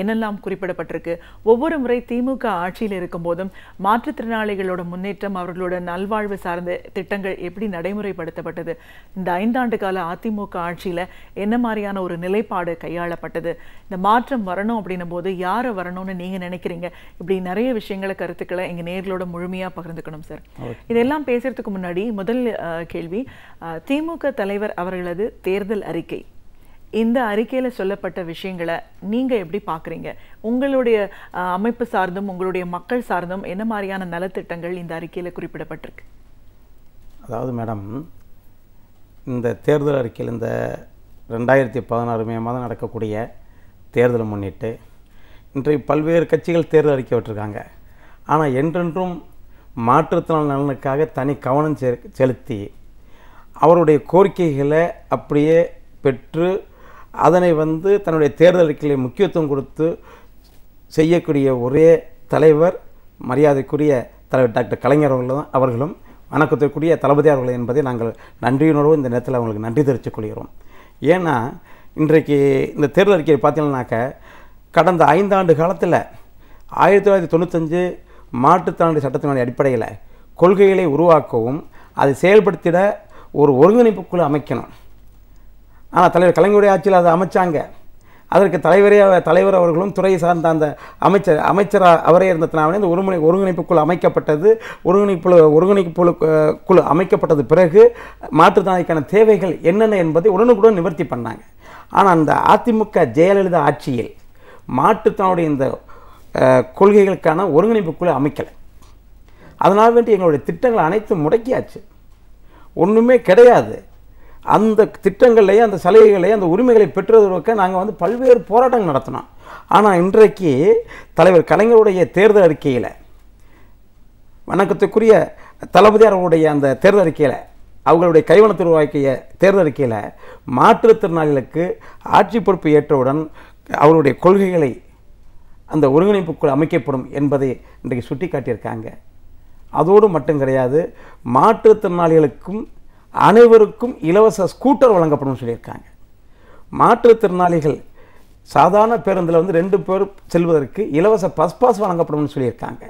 Speaker 4: என்னெல்லாம் குறிப்பிடப்பட்டிருக்கு ஒவ்வொரு முறை திமுக ஆட்சியில் இருக்கும் போதும் மாற்றுத்திறனாளிகளோட முன்னேற்றம் அவர்களோட நல்வாழ்வு சார்ந்த திட்டங்கள் எப்படி நடைமுறைப்படுத்தப்பட்டது இந்த ஐந்தாண்டு கால அதிமுக ஆட்சியில் என்ன மாதிரியான ஒரு நிலைப்பாடு கையாளப்பட்டது இந்த மாற்று மாற்றம் வரணும் அப்படின்னும் போது யாரை வரணும்னு நீங்க நினைக்கிறீங்க இப்படி நிறைய விஷயங்களை கருத்துக்களை எங்க நேர்களோட முழுமையா பகிர்ந்துக்கணும் சார் இதெல்லாம் பேசுறதுக்கு முன்னாடி முதல் கேள்வி திமுக தலைவர் அவர்களது தேர்தல் அறிக்கை இந்த அறிக்கையில சொல்லப்பட்ட விஷயங்களை நீங்க எப்படி பாக்குறீங்க உங்களுடைய அமைப்பு சார்ந்தும் உங்களுடைய மக்கள் சார்ந்தும் என்ன மாதிரியான நலத்திட்டங்கள் இந்த அறிக்கையில குறிப்பிடப்பட்டிருக்கு
Speaker 5: அதாவது மேடம் இந்த தேர்தல் அறிக்கையில் இந்த ரெண்டாயிரத்தி பதினாறு மே மாதம் நடக்கக்கூடிய தேர்தலை முன்னிட்டு இன்றைக்கு பல்வேறு கட்சிகள் தேர்தல் அறிக்கை விட்டுருக்காங்க ஆனால் என்றென்றும் மாற்றுத்திறன் நலனுக்காக தனி கவனம் செலுத்தி அவருடைய கோரிக்கைகளை அப்படியே பெற்று அதனை வந்து தன்னுடைய தேர்தல் அறிக்கையில முக்கியத்துவம் கொடுத்து செய்யக்கூடிய ஒரே தலைவர் மரியாதைக்குரிய தலைவர் டாக்டர் கலைஞர் அவர்களும் அவர்களும் வணக்கத்திற்குரிய தளபதி அவர்கள் என்பதை நாங்கள் நன்றியுணர்வு இந்த நேரத்தில் அவங்களுக்கு நன்றி தெரிவித்துக் கொள்கிறோம் ஏன்னா இன்றைக்கு இந்த தேர்தல் அறிக்கையை பார்த்தீங்கன்னாக்க கடந்த ஐந்தாண்டு காலத்தில் ஆயிரத்தி தொள்ளாயிரத்தி தொண்ணூத்தஞ்சு மாற்றுத்தாண்டு சட்டத்தினுடைய அடிப்படையில் கொள்கைகளை உருவாக்கவும் அதை செயல்படுத்திட ஒரு ஒருங்கிணைப்பு குழு அமைக்கணும் ஆனால் தலைவர் கலைஞருடைய ஆட்சியில் அதை அமைச்சாங்க அதற்கு தலைவரே தலைவர் அவர்களும் துறை சார்ந்த அந்த அமைச்சர் அமைச்சராக அவரே இருந்ததுனாவே இந்த ஒருமுனை ஒருங்கிணைப்பு குழு அமைக்கப்பட்டது ஒருங்கிணைப்பு ஒருங்கிணைப்பு குழு அமைக்கப்பட்டது பிறகு மாற்றுத்தாணிக்கான தேவைகள் என்னென்ன என்பதை உடனுக்குடன் நிவர்த்தி பண்ணாங்க ஆனால் அந்த அதிமுக ஜெயலலிதா ஆட்சியில் மாட்டுத்தனுடைய இந்த கொள்கைகளுக்கான ஒருங்கிணைப்பு குழு அமைக்கலை அதனால் வேண்டி எங்களுடைய திட்டங்கள் அனைத்தும் முடக்கியாச்சு ஒன்றுமே கிடையாது அந்த திட்டங்கள்லேயே அந்த சலுகைகளையே அந்த உரிமைகளை பெற்றுவதற்காக நாங்கள் வந்து பல்வேறு போராட்டங்கள் நடத்தினோம் ஆனால் இன்றைக்கு தலைவர் கலைஞருடைய தேர்தல் அறிக்கையில் வணக்கத்துக்குரிய தளபதி அவர்களுடைய அந்த தேர்தல் அறிக்கையில் அவங்களுடைய கைவனத்தில் உருவாக்கிய தேர்ந்தெடுக்கையில் மாற்றுத்திறனாளிகளுக்கு ஆட்சி பொறுப்பு ஏற்றவுடன் அவருடைய கொள்கைகளை அந்த ஒருங்கிணைப்புக்குள் அமைக்கப்படும் என்பதை இன்றைக்கு சுட்டி காட்டியிருக்காங்க அதோடு மட்டும் கிடையாது மாற்றுத்திறனாளிகளுக்கும் அனைவருக்கும் இலவச ஸ்கூட்டர் வழங்கப்படும் சொல்லியிருக்காங்க மாற்றுத்திறனாளிகள் சாதாரண பேருந்தில் வந்து ரெண்டு பேர் செல்வதற்கு இலவச பஸ் பாஸ் வழங்கப்படும்னு சொல்லியிருக்காங்க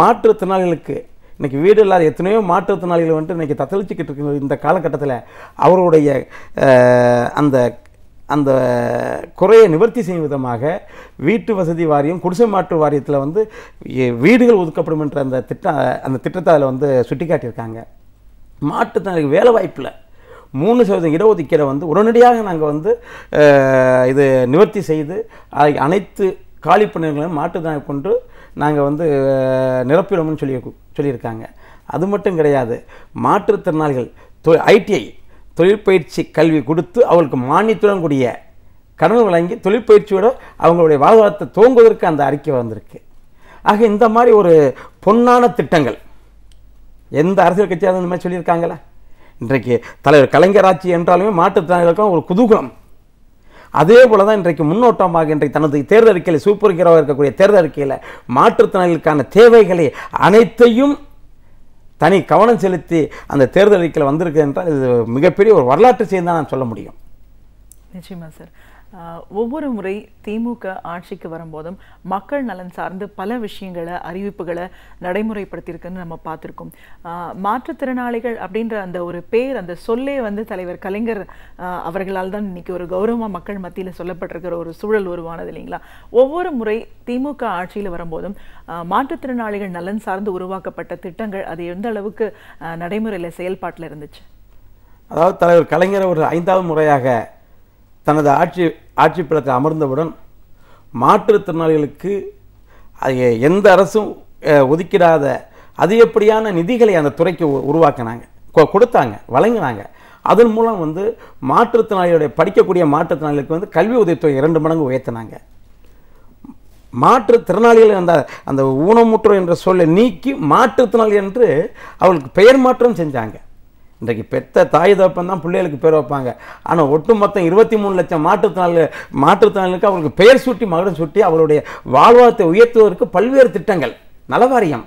Speaker 5: மாற்றுத்திறனாளிகளுக்கு இன்றைக்கி வீடு இல்லாத எத்தனையோ மாற்றுத்திறனாளிகள் வந்துட்டு இன்றைக்கி தத்தளிச்சுக்கிட்டு இருக்கிற இந்த காலகட்டத்தில் அவருடைய அந்த அந்த குறையை நிவர்த்தி செய்யும் விதமாக வீட்டு வசதி வாரியம் குடிசை மாற்று வாரியத்தில் வந்து வீடுகள் ஒதுக்கப்படும் என்ற அந்த திட்டம் அந்த திட்டத்தை அதில் வந்து சுட்டிக்காட்டியிருக்காங்க மாற்றுத்திறனாளிகள் வேலை வாய்ப்பில் மூணு சதவீதம் இடஒதுக்கீடை வந்து உடனடியாக நாங்கள் வந்து இது நிவர்த்தி செய்து அனைத்து காலி பணிகளையும் கொண்டு நாங்கள் வந்து நிரப்பிடும்னு சொல்லி சொல்லியிருக்காங்க அது மட்டும் கிடையாது மாற்றுத்திறனாளிகள் தொ ஐடிஐ தொழிற்பயிற்சி கல்வி கொடுத்து அவர்களுக்கு மானியத்துடன் கூடிய கடன் வழங்கி தொழிற்பயிற்சியோடு அவங்களுடைய வாழ்வாதாரத்தை தூங்குவதற்கு அந்த அறிக்கை வந்திருக்கு ஆக இந்த மாதிரி ஒரு பொன்னான திட்டங்கள் எந்த அரசியல் கட்சியாக இந்த மாதிரி சொல்லியிருக்காங்களா இன்றைக்கு தலைவர் கலைஞராட்சி என்றாலுமே மாற்றுத்திறனாளிகளுக்கும் ஒரு குதூகலம் அதே போல தான் இன்றைக்கு முன்னோட்டமாக இன்றைக்கு தனது தேர்தல் அறிக்கையில் சூப்பர் ஹீரோவாக இருக்கக்கூடிய தேர்தல் அறிக்கையில் மாற்றுத்திறனாளிகளுக்கான தேவைகளை அனைத்தையும் தனி கவனம் செலுத்தி அந்த தேர்தல் அறிக்கையில் வந்திருக்கு என்றால் இது மிகப்பெரிய ஒரு வரலாற்று செய்தி தான் நான் சொல்ல முடியும்
Speaker 4: நிச்சயமா சார் ஒவ்வொரு முறை திமுக ஆட்சிக்கு வரும்போதும் மக்கள் நலன் சார்ந்து பல விஷயங்களை அறிவிப்புகளை நடைமுறைப்படுத்தியிருக்குன்னு நம்ம பார்த்துருக்கோம் மாற்றுத்திறனாளிகள் அப்படின்ற அந்த ஒரு பேர் அந்த சொல்லே வந்து தலைவர் கலைஞர் அவர்களால் தான் இன்னைக்கு ஒரு கௌரவமாக மக்கள் மத்தியில் சொல்லப்பட்டிருக்கிற ஒரு சூழல் உருவானது இல்லைங்களா ஒவ்வொரு முறை திமுக ஆட்சியில் வரும்போதும் மாற்றுத்திறனாளிகள் நலன் சார்ந்து உருவாக்கப்பட்ட திட்டங்கள் அது எந்த அளவுக்கு நடைமுறையில் செயல்பாட்டில் இருந்துச்சு
Speaker 5: அதாவது தலைவர் கலைஞர் ஒரு ஐந்தாவது முறையாக தனது ஆட்சி ஆட்சி அமர்ந்தவுடன் மாற்றுத்திறனாளிகளுக்கு எந்த அரசும் ஒதுக்கிடாத அதிகப்படியான நிதிகளை அந்த துறைக்கு உருவாக்கினாங்க கொடுத்தாங்க வழங்கினாங்க அதன் மூலம் வந்து மாற்றுத்திறனாளிகளுடைய படிக்கக்கூடிய மாற்றுத்திறனாளிகளுக்கு வந்து கல்வி உதவித்தொகை இரண்டு மடங்கு உயர்த்தினாங்க மாற்றுத்திறனாளிகள் அந்த அந்த ஊனமுற்றோர் என்ற சொல்லை நீக்கி மாற்றுத்திறனாளி என்று அவளுக்கு பெயர் மாற்றம் செஞ்சாங்க இன்றைக்கு பெத்த தாய் தப்பன் தான் பிள்ளைகளுக்கு பேர் வைப்பாங்க ஆனால் ஒட்டு மொத்தம் இருபத்தி மூணு லட்சம் மாற்றுத்திறனாளி மாற்றுத்திறனாளிகளுக்கு அவருக்கு பெயர் சுட்டி மகரம் சுட்டி அவருடைய வாழ்வாதத்தை உயர்த்துவதற்கு பல்வேறு திட்டங்கள் நலவாரியம்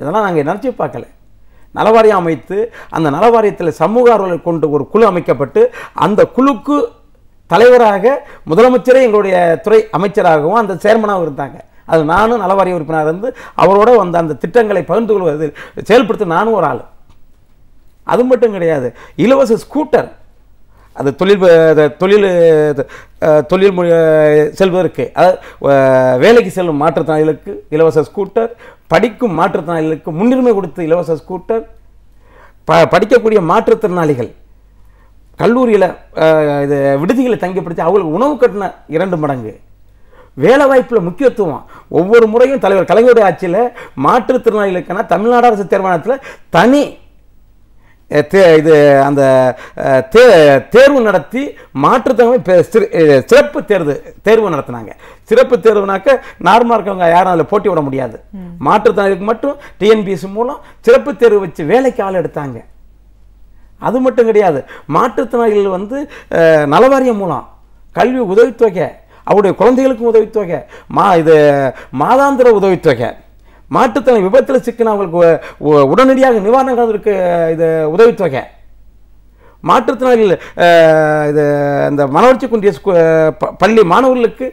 Speaker 5: இதெல்லாம் நாங்கள் நினச்சி பார்க்கல நலவாரியம் அமைத்து அந்த நலவாரியத்தில் சமூக ஆர்வலை கொண்டு ஒரு குழு அமைக்கப்பட்டு அந்த குழுக்கு தலைவராக முதலமைச்சரே எங்களுடைய துறை அமைச்சராகவும் அந்த சேர்மனாகவும் இருந்தாங்க அது நானும் நலவாரிய உறுப்பினராக இருந்து அவரோட வந்து அந்த திட்டங்களை பகிர்ந்து கொள்வது செயல்படுத்த நானும் ஒரு ஆள் அது மட்டும் கிடையாது இலவச ஸ்கூட்டர் அது தொழில் தொழில் தொழில் மொழி செல்வதற்கு அதாவது வேலைக்கு செல்லும் மாற்றுத்திறனாளிகளுக்கு இலவச ஸ்கூட்டர் படிக்கும் மாற்றுத்திறனாளிகளுக்கு முன்னுரிமை கொடுத்து இலவச ஸ்கூட்டர் ப படிக்கக்கூடிய மாற்றுத்திறனாளிகள் கல்லூரியில் இது விடுதிகளை தங்கி படித்து அவங்களுக்கு உணவு கட்டின இரண்டு மடங்கு வேலைவாய்ப்பில் முக்கியத்துவம் ஒவ்வொரு முறையும் தலைவர் கலைஞருடைய ஆட்சியில் மாற்றுத்திறனாளிகளுக்கான தமிழ்நாடு அரசு தீர்மானத்தில் தனி இது அந்த தே தேர்வு நடத்தி மாற்றுத்தவங்க சிறப்பு தேர்வு தேர்வு நடத்தினாங்க சிறப்பு தேர்வுனாக்க நார்மலாக இருக்கவங்க யாரும் அதில் போட்டி விட முடியாது மாற்றுத்தவங்களுக்கு மட்டும் டிஎன்பிஎஸ்சி மூலம் சிறப்பு தேர்வு வச்சு வேலைக்கு ஆள் எடுத்தாங்க அது மட்டும் கிடையாது மாற்றுத்திறனாளிகள் வந்து நலவாரியம் மூலம் கல்வி உதவித்தொகை அவருடைய குழந்தைகளுக்கும் உதவித்தொகை மா இது மாதாந்திர உதவித்தொகை மாட்டுத்தலை விபத்தில் சிக்கின அவங்களுக்கு உடனடியாக நிவாரணம் கலந்துருக்கு இது உதவித்தொகை மாற்றுத்திறனாளிகள் இது இந்த மனவளர்ச்சி குன்றிய பள்ளி மாணவர்களுக்கு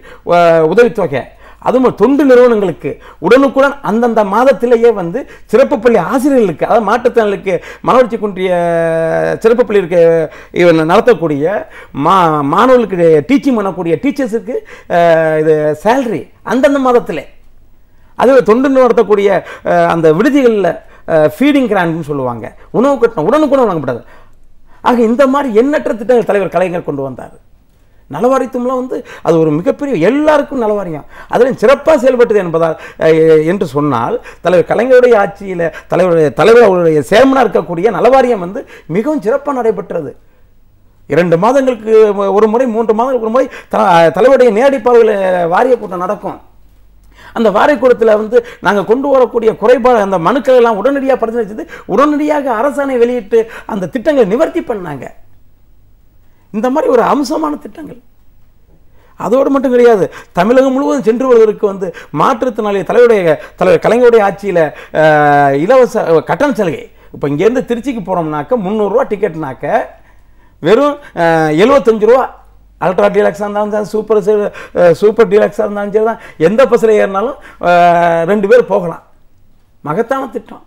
Speaker 5: உதவித்தொகை அதுவும் தொண்டு நிறுவனங்களுக்கு உடனுக்குடன் அந்தந்த மாதத்திலேயே வந்து சிறப்பு பள்ளி ஆசிரியர்களுக்கு அதாவது மாற்றுத்திறனாளிக்கு மனவளர்ச்சி குன்றிய சிறப்பு பள்ளி இருக்க இவன் நடத்தக்கூடிய மா மாணவர்களுக்கு டீச்சிங் பண்ணக்கூடிய டீச்சர்ஸுக்கு இது சேல்ரி அந்தந்த மாதத்தில் அதில் தொண்டு நடத்தக்கூடிய அந்த விடுதிகளில் ஃபீடிங் கிராண்ட்னு சொல்லுவாங்க உணவு கட்டணம் உடனுக்குடன் வழங்கப்படாது ஆக இந்த மாதிரி எண்ணற்ற திட்டங்கள் தலைவர் கலைஞர் கொண்டு வந்தார் நலவாரியத்துவம்லாம் வந்து அது ஒரு மிகப்பெரிய எல்லாருக்கும் நலவாரியம் அதிலும் சிறப்பாக செயல்பட்டது என்பதால் என்று சொன்னால் தலைவர் கலைஞருடைய ஆட்சியில் தலைவருடைய தலைவர் அவருடைய சேமனாக இருக்கக்கூடிய நலவாரியம் வந்து மிகவும் சிறப்பாக நடைபெற்றது இரண்டு மாதங்களுக்கு ஒரு முறை மூன்று மாதங்களுக்கு ஒரு முறை தலைவருடைய நேரடி பார்வையில் வாரிய கூட்டம் நடக்கும் அந்த வாரைக்கூடத்தில் வந்து நாங்கள் கொண்டு வரக்கூடிய குறைபாடு அந்த மனுக்களை எல்லாம் உடனடியாக பரிசீலனை உடனடியாக அரசாணை வெளியிட்டு அந்த திட்டங்களை நிவர்த்தி பண்ணாங்க இந்த மாதிரி ஒரு அம்சமான திட்டங்கள் அதோடு மட்டும் கிடையாது தமிழகம் முழுவதும் சென்று வருவதற்கு வந்து மாற்றுத்திறனாளி தலைவருடைய தலைவர் கலைஞருடைய ஆட்சியில் இலவச கட்டண சலுகை இப்போ இங்கேருந்து திருச்சிக்கு போனோம்னாக்க முந்நூறுரூவா டிக்கெட்னாக்க வெறும் எழுபத்தஞ்சு ரூபா அல்ட்ரா டீலக்ஸாக இருந்தாலும் சரி சூப்பர் சூப்பர் டீலக்ஸாக இருந்தாலும் சரி தான் எந்த பஸ்ஸில் ஏறினாலும் ரெண்டு பேர் போகலாம் மகத்தான திட்டம்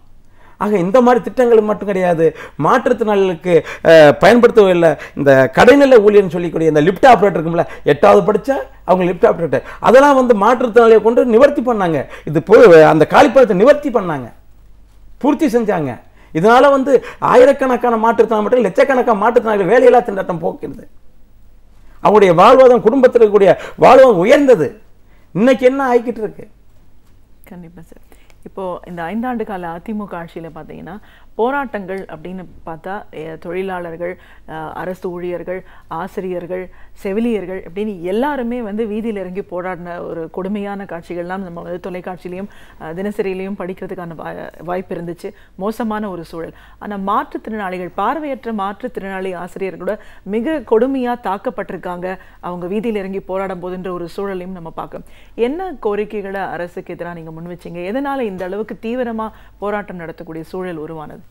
Speaker 5: ஆக இந்த மாதிரி திட்டங்கள் மட்டும் கிடையாது மாற்றுத்திறனாளிகளுக்கு பயன்படுத்தவும் இல்லை இந்த கடைநிலை ஊழியர்னு சொல்லிக்கூடிய இந்த லிஃப்ட் ஆப்ரேட்டர் இருக்கும்ல எட்டாவது படித்தா அவங்க லிஃப்ட் ஆப்ரேட்டர் அதெல்லாம் வந்து மாற்றுத்திறனாளியை கொண்டு நிவர்த்தி பண்ணாங்க இது போ அந்த காலிப்பழத்தை நிவர்த்தி பண்ணாங்க பூர்த்தி செஞ்சாங்க இதனால் வந்து ஆயிரக்கணக்கான மாற்றுத்திறனாளி மட்டும் லட்சக்கணக்கான மாற்றுத்திறனாளிகள் வேலையில்லா திண்டாட்டம் போக்கிறது அவங்களுடைய வாழ்வாதம் குடும்பத்தில் இருக்கக்கூடிய வாழ்வம் உயர்ந்தது இன்னைக்கு என்ன ஆகிக்கிட்டு இருக்கு
Speaker 4: கண்டிப்பாக சார் இப்போது இந்த ஐந்தாண்டு கால அதிமுக ஆட்சியில் பார்த்தீங்கன்னா போராட்டங்கள் அப்படின்னு பார்த்தா தொழிலாளர்கள் அரசு ஊழியர்கள் ஆசிரியர்கள் செவிலியர்கள் அப்படின்னு எல்லாருமே வந்து வீதியில் இறங்கி போராடின ஒரு கொடுமையான காட்சிகள்லாம் நம்ம வந்து தொலைக்காட்சியிலையும் தினசரியிலையும் படிக்கிறதுக்கான வாய்ப்பு இருந்துச்சு மோசமான ஒரு சூழல் ஆனால் மாற்றுத்திறனாளிகள் பார்வையற்ற மாற்றுத்திறனாளி ஆசிரியர்களோட மிக கொடுமையாக தாக்கப்பட்டிருக்காங்க அவங்க வீதியில் இறங்கி போராடும் போதுன்ற ஒரு சூழலையும் நம்ம பார்க்கணும் என்ன கோரிக்கைகளை அரசுக்கு எதிராக நீங்கள் முன் வச்சிங்க எதனால் இந்த அளவுக்கு தீவிரமாக போராட்டம் நடத்தக்கூடிய சூழல் உருவானது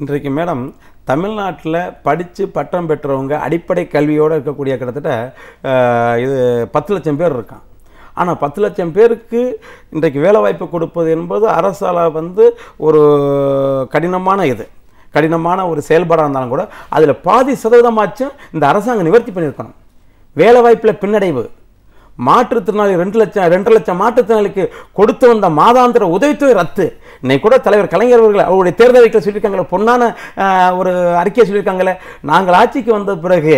Speaker 5: இன்றைக்கு மேடம் தமிழ்நாட்டில் படித்து பட்டம் பெற்றவங்க அடிப்படை கல்வியோடு இருக்கக்கூடிய கிட்டத்தட்ட இது பத்து லட்சம் பேர் இருக்கான் ஆனால் பத்து லட்சம் பேருக்கு இன்றைக்கு வேலைவாய்ப்பு கொடுப்பது என்பது அரசால் வந்து ஒரு கடினமான இது கடினமான ஒரு செயல்பாடாக இருந்தாலும் கூட அதில் பாதி சதவீதமாச்சும் இந்த அரசாங்கம் நிவர்த்தி பண்ணியிருக்கணும் வேலைவாய்ப்பில் பின்னடைவு மாற்றுத்திறனாளி ரெண்டு லட்சம் ரெண்டு லட்சம் மாற்றுத்திறனாளிக்கு கொடுத்து வந்த மாதாந்திர உதவித்தொகை ரத்து இன்னைக்கு கூட தலைவர் கலைஞர் அவர்கள் அவருடைய தேர்தல் அறிக்கை சொல்லியிருக்காங்களே பொன்னான ஒரு அறிக்கையை சொல்லியிருக்காங்களே நாங்கள் ஆட்சிக்கு வந்த பிறகு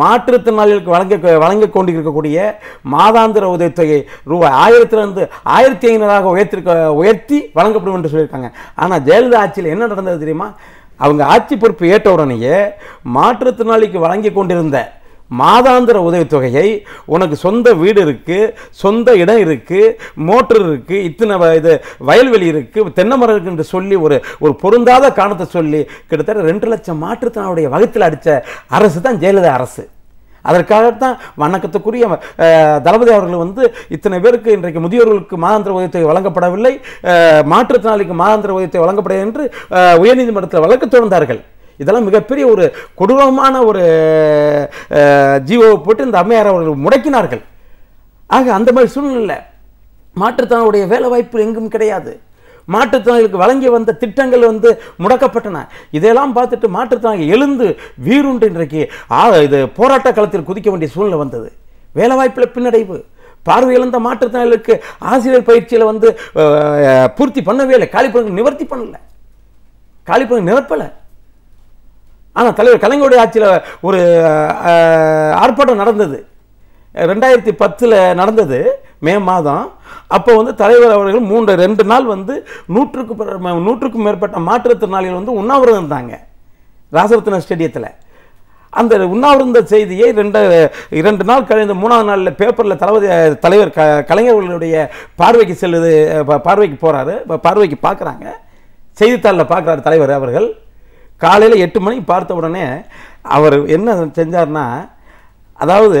Speaker 5: மாற்றுத்திறனாளிகளுக்கு வழங்க வழங்க கொண்டிருக்கக்கூடிய மாதாந்திர உதவித்தொகை ரூபாய் ஆயிரத்திலிருந்து ஆயிரத்தி ஐநூறாக உயர்த்திருக்க உயர்த்தி வழங்கப்படும் என்று சொல்லியிருக்காங்க ஆனால் ஜெயலலிதா ஆட்சியில் என்ன நடந்தது தெரியுமா அவங்க ஆட்சி பொறுப்பு ஏற்ற உடனேயே மாற்றுத்திறனாளிக்கு வழங்கி கொண்டிருந்த மாதாந்திர உதவித்தொகையை உனக்கு சொந்த வீடு இருக்குது சொந்த இடம் இருக்குது மோட்டர் இருக்குது இத்தனை இது வயல்வெளி இருக்குது தென்னை மரம் என்று சொல்லி ஒரு ஒரு பொருந்தாத காரணத்தை சொல்லி கிட்டத்தட்ட ரெண்டு லட்சம் மாற்றுத்திறனுடைய வகத்தில் அடித்த அரசு தான் ஜெயலலிதா அரசு அதற்காகத்தான் வணக்கத்துக்குரிய தளபதி அவர்கள் வந்து இத்தனை பேருக்கு இன்றைக்கு முதியோர்களுக்கு மாதாந்திர உதவித்தொகை வழங்கப்படவில்லை மாற்றுத்திறனாளிக்கு மாதாந்திர உதவித்தொகை வழங்கப்பட என்று உயர்நீதிமன்றத்தில் வழக்கு தொடர்ந்தார்கள் இதெல்லாம் மிகப்பெரிய ஒரு கொடூரமான ஒரு ஜீவோவை போட்டு இந்த அம்மையார் அவர்கள் முடக்கினார்கள் ஆக அந்த மாதிரி சூழ்நிலை மாற்றுத்தனுடைய வேலை வாய்ப்பு எங்கும் கிடையாது மாற்றுத்திறனாளிகளுக்கு வழங்கி வந்த திட்டங்கள் வந்து முடக்கப்பட்டன இதையெல்லாம் பார்த்துட்டு மாற்றுத்திறனாளி எழுந்து வீருண்டு இன்றைக்கு ஆ இது போராட்ட களத்தில் குதிக்க வேண்டிய சூழ்நிலை வந்தது வேலைவாய்ப்பில் பின்னடைவு பார்வையிழந்த மாற்றுத்திறனாளிகளுக்கு ஆசிரியர் பயிற்சியில் வந்து பூர்த்தி பண்ணவே இல்லை காலிப்பணங்கள் நிவர்த்தி பண்ணலை காலிப்பணங்கள் நிரப்பலை ஆனால் தலைவர் கலைஞருடைய ஆட்சியில் ஒரு ஆர்ப்பாட்டம் நடந்தது ரெண்டாயிரத்தி பத்தில் நடந்தது மே மாதம் அப்போ வந்து தலைவர் அவர்கள் மூன்று ரெண்டு நாள் வந்து நூற்றுக்கு நூற்றுக்கும் மேற்பட்ட மாற்றுத்திறனாளிகள் வந்து உண்ணாவிரதம் இருந்தாங்க ராசரத்ன ஸ்டேடியத்தில் அந்த உண்ணாவிரத செய்தியை ரெண்டு இரண்டு நாள் கழிந்த மூணாவது நாளில் பேப்பரில் தளபதி தலைவர் க கலைஞர்களுடைய பார்வைக்கு செல்லுது பார்வைக்கு போகிறாரு பார்வைக்கு பார்க்குறாங்க செய்தித்தாளில் பார்க்குறாரு தலைவர் அவர்கள் காலையில் எட்டு மணிக்கு பார்த்த உடனே அவர் என்ன செஞ்சார்னா அதாவது